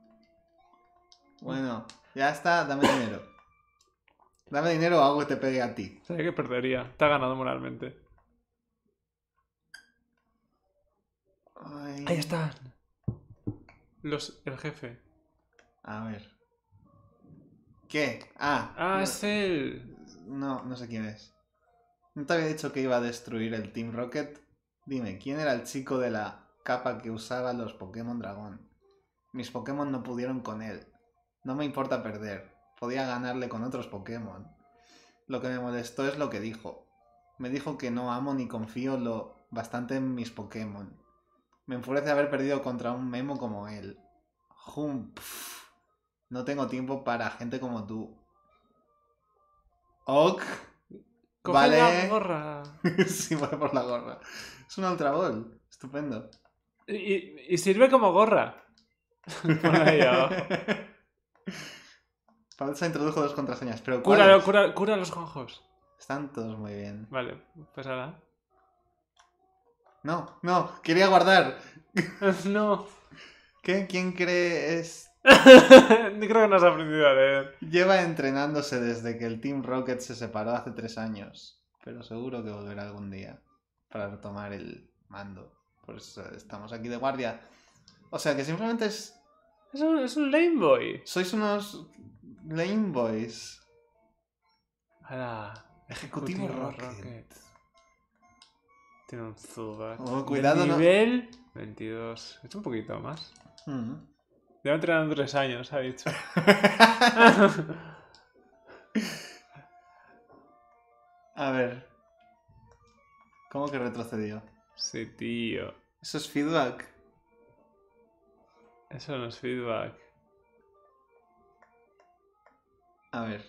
Mm. Bueno,
ya está, dame dinero. Dame dinero o hago que te pegue a ti. Sabía que perdería. Te ha ganado moralmente. Ahí está. Los, el jefe. A ver. ¿Qué? Ah. Ah, es él. No, no sé quién es. ¿No te había dicho que iba a destruir el Team Rocket? Dime, ¿quién era el chico de la capa que usaba los Pokémon Dragón. Mis Pokémon no pudieron con él. No me importa perder. Podía ganarle con otros Pokémon. Lo que me molestó es lo que dijo. Me dijo que no amo ni confío lo bastante en mis Pokémon. Me enfurece haber perdido contra un memo como él. Jump. No tengo tiempo para gente como tú. Ok. vale. gorra. sí, vale por la gorra. Es un ultra ball. Estupendo. Y, sirve como gorra. Falsa introdujo dos contraseñas, pero cura, cura, los conjos. Están todos muy bien. Vale, pues No, no, quería guardar. no. ¿Qué? ¿Quién cree es? Creo que no has aprendido a leer. Lleva entrenándose desde que el Team Rocket se separó hace tres años, pero seguro que volverá algún día para retomar el mando pues eh, estamos aquí de guardia. O sea que simplemente es. Es un, es lame boy. Sois unos lame boys. A Ejecutivo, Ejecutivo Rocket.
Tiene un Zubat. Oh, cuidado, nivel 22. 22. Es un poquito más. Uh tres años, ha dicho.
A ver. ¿Cómo que retrocedió? Sí, tío. ¿Eso es feedback? Eso no es feedback. A ver.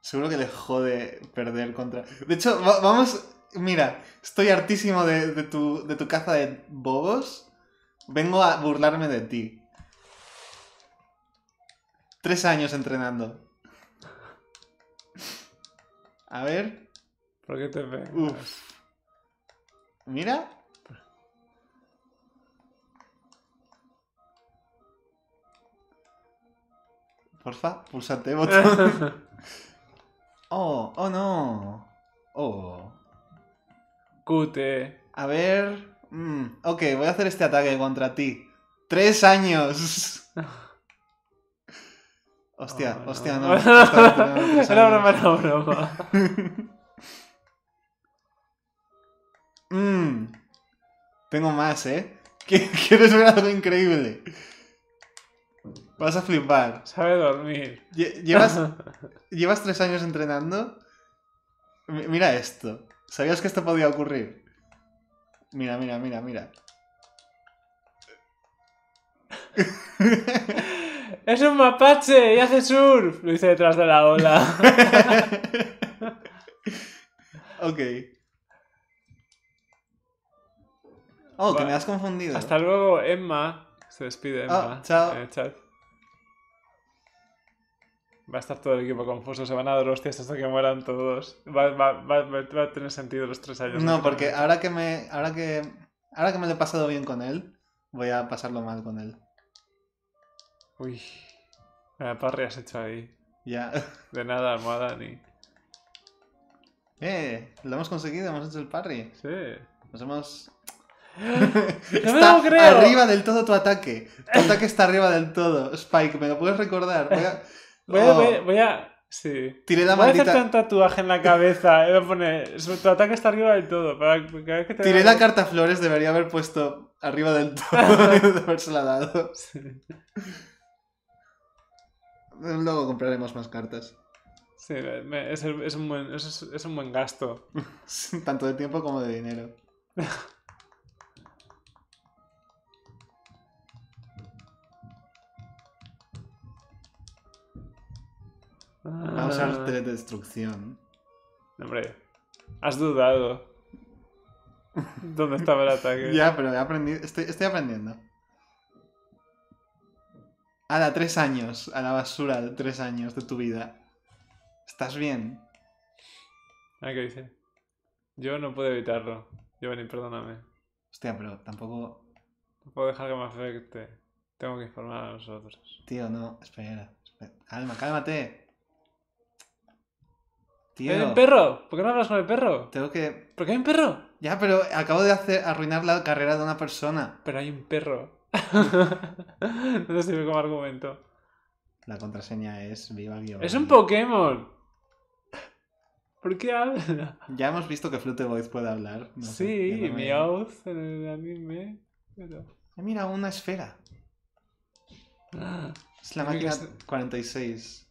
Seguro que le jode perder contra. De hecho, vamos. Mira, estoy hartísimo de, tu, caza de bobos. Vengo a burlarme de ti. Tres años entrenando. A ver. ¿Por qué te ve? Uf. Mira. Porfa, pulsate botón. oh, oh no. Oh. Cute. A ver. ok, voy a hacer este ataque contra ti. ¡Tres años! hostia, hostia. no. hostia, no. Era broma, era broma. Mmm. Tengo más, ¿eh? ¿Quieres ver algo increíble? Vas a flipar. Sabe dormir. llevas, ¿Llevas tres años entrenando? mira esto. ¿Sabías que esto podía ocurrir? Mira, mira, mira, mira. ¡Es un mapache! ¡Y hace surf! Lo hice
detrás de la ola. ok. Oh, que me has confundido. Hasta luego, Emma. Se despide ah, Emma. chao. En eh, el Va a estar todo el equipo confuso, se van a dar hostias hasta que mueran todos. Va, a tener sentido los tres años. No, porque
ahora que me. Ahora que. Ahora que me lo he pasado bien con él, voy a pasarlo mal con él. Uy.
La parry has hecho ahí. Ya. De nada, almohada ni.
Eh, lo hemos conseguido, hemos hecho el parry. Sí. Nos hemos no Arriba del todo tu ataque. Tu ataque está arriba del todo. Spike, ¿me lo puedes recordar? Voy a. Voy a, oh. Sí. Tiré la voy hacerte un
tatuaje en la cabeza. Eh, tu ataque está arriba del todo. Tiré la carta
flores, debería haber puesto arriba del todo. Debería haberse la dado. Luego compraremos más cartas. Sí,
es, un, buen, es un buen gasto.
Tanto de tiempo como de dinero. Vamos el a ah. de destrucción,
Hombre, has dudado. ¿Dónde estaba el ataque? ya,
pero he aprendido, estoy, aprendiendo. A la tres años, a la basura de tres años de tu vida. ¿Estás bien?
Ah, ¿qué dice? Yo no puedo evitarlo. Yo vení, perdóname. Hostia, pero tampoco. No puedo dejar que me afecte. Tengo que informar a otros.
Tío, no, espera. espera. Calma, cálmate. Tío. ¿Hay un perro? ¿Por qué no hablas con el perro? Tengo que. ¿Por qué hay un perro? Ya, pero acabo de hacer, arruinar la carrera de una persona. Pero hay un perro. no te sirve como argumento. La contraseña es viva ¡Es
un Pokémon! ¿Por qué habla?
Ya hemos visto que Flute Voice puede hablar. sí, mi no en el anime. Mira, una esfera. Ah. es la máquina 46.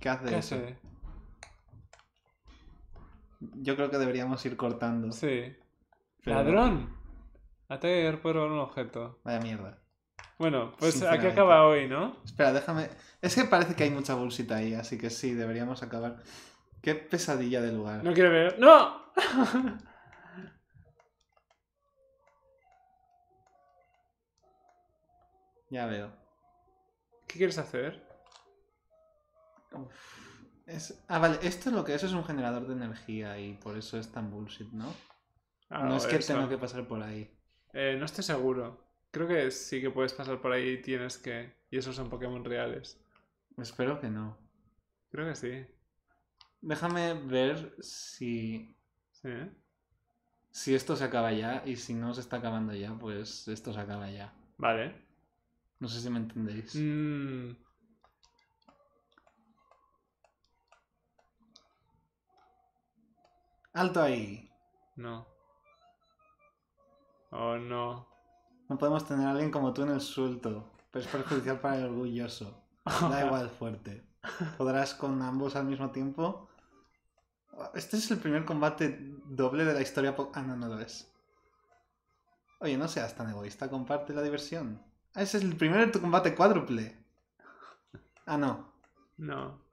¿Qué hace ¿Qué Hace? Yo creo que deberíamos ir cortando. Sí. ¡Ladrón!
Hasta de un objeto.
Vaya mierda. Bueno, pues aquí acaba hoy, ¿no? Espera, déjame. Es que parece que hay mucha bolsita ahí, así que sí, deberíamos acabar. Qué pesadilla de lugar. No quiero ver.
¡No!
ya veo. ¿Qué quieres hacer? Es, ah, vale, esto es lo que es, es un generador de energía y por eso es tan bullshit, ¿no? Ah, no es que tengo que pasar por ahí.
Eh, no estoy seguro. Creo que sí que puedes pasar por ahí y tienes que. Y esos son Pokémon reales.
Espero que no. Creo que sí. Déjame ver si. ¿Sí? ¿eh? Si esto se acaba ya y si no se está acabando ya, pues esto se acaba ya. Vale. No sé si me entendéis. Mm. Alto ahí. No. Oh, no. No podemos tener a alguien como tú en el suelto, pero es perjudicial para el orgulloso. Da igual fuerte. Podrás con ambos al mismo tiempo. Este es el primer combate doble de la historia. Ah, no, no lo es. Oye, no seas tan egoísta, comparte la diversión. Ah, ese es el primer tu combate cuádruple. Ah, no. No.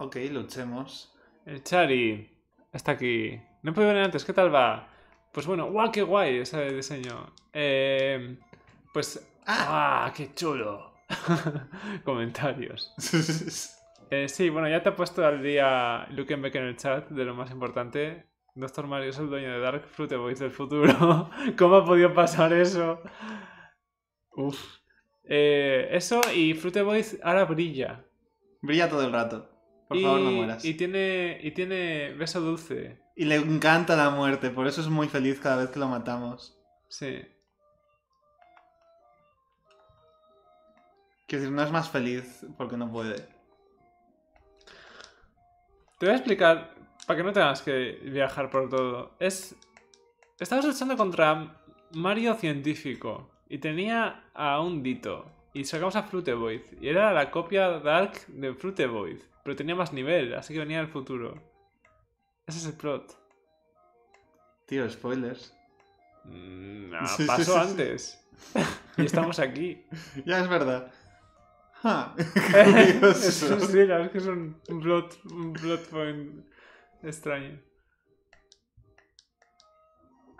Ok, luchemos. el Chari, hasta aquí. No podido venir antes, ¿qué tal va? Pues bueno, guau, qué guay ese diseño. Em, pues, ah. qué chulo. Comentarios. Eh, sí, bueno, ya te ha puesto al día Luke en el chat de lo más importante. Doctor Mario es el dueño de Dark Fruit Voice del futuro. ¿Cómo ha podido pasar eso? Uf. Eh, eso y Fruit Voice ahora brilla.
Brilla todo el rato. Por favor, no mueras.
Y tiene, y tiene beso dulce.
Y le encanta la muerte, por eso es muy feliz cada vez que lo matamos. Sí. Quiero decir, no es más feliz porque no puede.
Te voy a explicar, para que no tengas que viajar por todo. Es. luchando contra Mario Científico y tenía a un Dito. Y sacamos a Frutevoid. Y era la copia Dark de Frutevoid. Pero tenía más nivel, así que venía del futuro. Ese es el plot.
Tío, spoilers. no, mm, ah, pasó antes. y estamos aquí. Ya es verdad. Huh. Eso sí,
la es que es un plot, point extraño.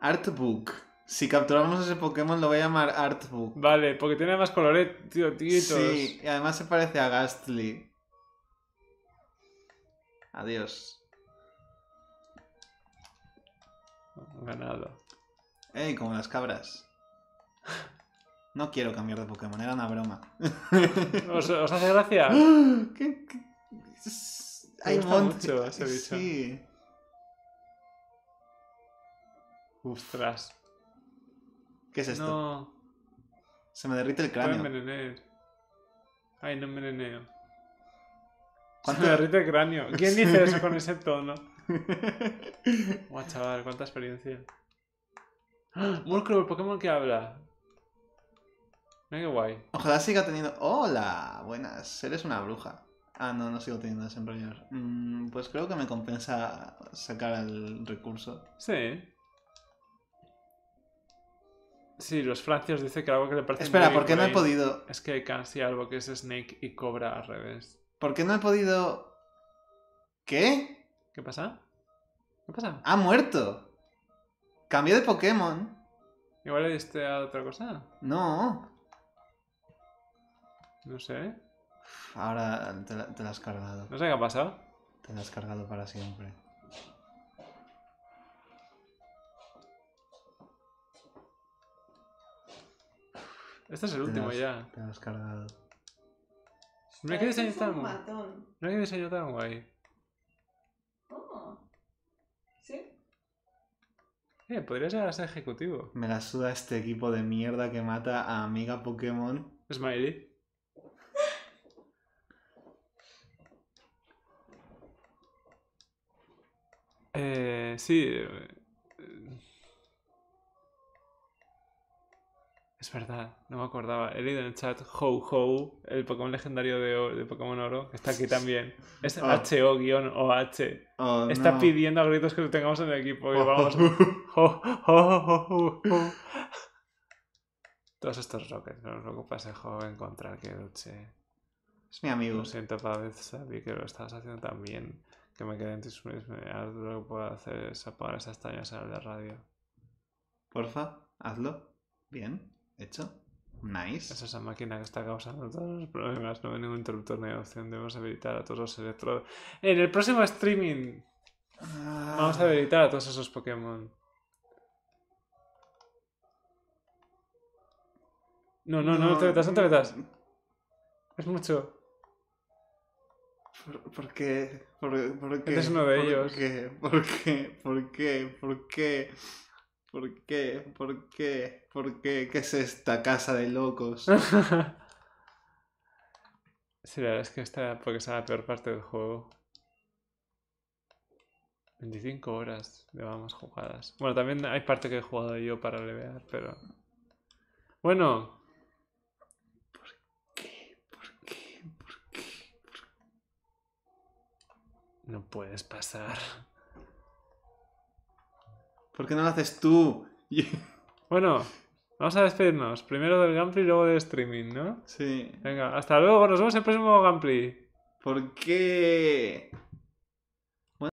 Artbook. Si capturamos ese Pokémon lo voy a llamar Artbook. Vale, porque tiene más colores, tío, tío. Sí, y además se parece a Gastly. Adiós. Ganado. ¡Ey, como las cabras! No quiero cambiar de Pokémon, era una broma. ¿Os, hace gracia?
¿Qué, qué?
Hay mucho Sí. Ustras. ¿Qué es esto? No. Se me derrite el cráneo.
Ay, no me neneo!
¿Cuánto? el cráneo. ¿Quién dice eso
con ese tono? Guau, chaval, cuánta experiencia.
Muy ¡Ah! Murkrow, el Pokémon que habla. Mira qué guay. Ojalá siga teniendo. ¡Hola! Buenas, eres una bruja. Ah, no, no sigo teniendo desempeñador. Mm, pues creo que me compensa sacar el recurso.
Sí. Sí, los francios dice que algo que le parece. Espera, ¿por qué no he podido? Es que casi algo que es Snake y Cobra al revés
qué no he podido... ¿Qué? ¿Qué pasa? ¿Qué pasa? Ha ah, muerto. Cambió de Pokémon.
Igual le diste a otra cosa.
No. No sé. Ahora te la, has cargado.
No sé qué ha pasado.
Te la has cargado para siempre.
Este es el último ya. Te la has cargado. No hay que tan guay. No hay
¿Cómo? ¿Sí?
Eh, podría llegar a ser ejecutivo.
Me la suda este equipo de mierda que mata a Amiga Pokémon.
Smiley. eh, sí, eh, Es verdad, no me acordaba. He leído en el chat Ho Ho, el Pokémon legendario de, de Pokémon Oro, que está aquí también. Es HO-OH. Ah. está pidiendo a gritos que lo tengamos en el equipo. Y oh. vamos. Todos estos rockets, no nos preocupes, contra encontrar que luche. Es mi amigo. Lo siento, vez, Sabi, que lo estabas haciendo tan bien. Que me quedé en tus Ahora lo que puedo hacer es apagar esas tañas en la radio.
Porfa, hazlo. Bien. Hecho. Nice. Es esa
máquina que está causando todos los problemas. No hay ningún interruptor ni opción. Debemos habilitar a todos los electrodos. En el próximo streaming. Ah. Vamos a habilitar a todos esos Pokémon. No, no, no, no te metas, no te metas. Es mucho. ¿Por, qué?
¿Por, uno de Qué? ¿Por qué? ¿Por qué? ¿Por qué? ¿Por qué? ¿Por qué? ¿Por qué? ¿Por qué? ¿Qué es esta casa de locos?
sí, la verdad es que esta porque es la peor parte del juego. 25 horas llevamos jugadas. Bueno, también hay parte que he jugado yo para levear, pero. Bueno. ¿Por qué? ¿Por qué? ¿Por qué? ¿Por qué? No puedes pasar. ¿Por qué no lo haces tú? bueno, vamos a despedirnos. Primero del Gameplay y luego del streaming, ¿no? Sí. Venga, hasta luego. Nos vemos en el próximo Gameplay. ¿Por qué?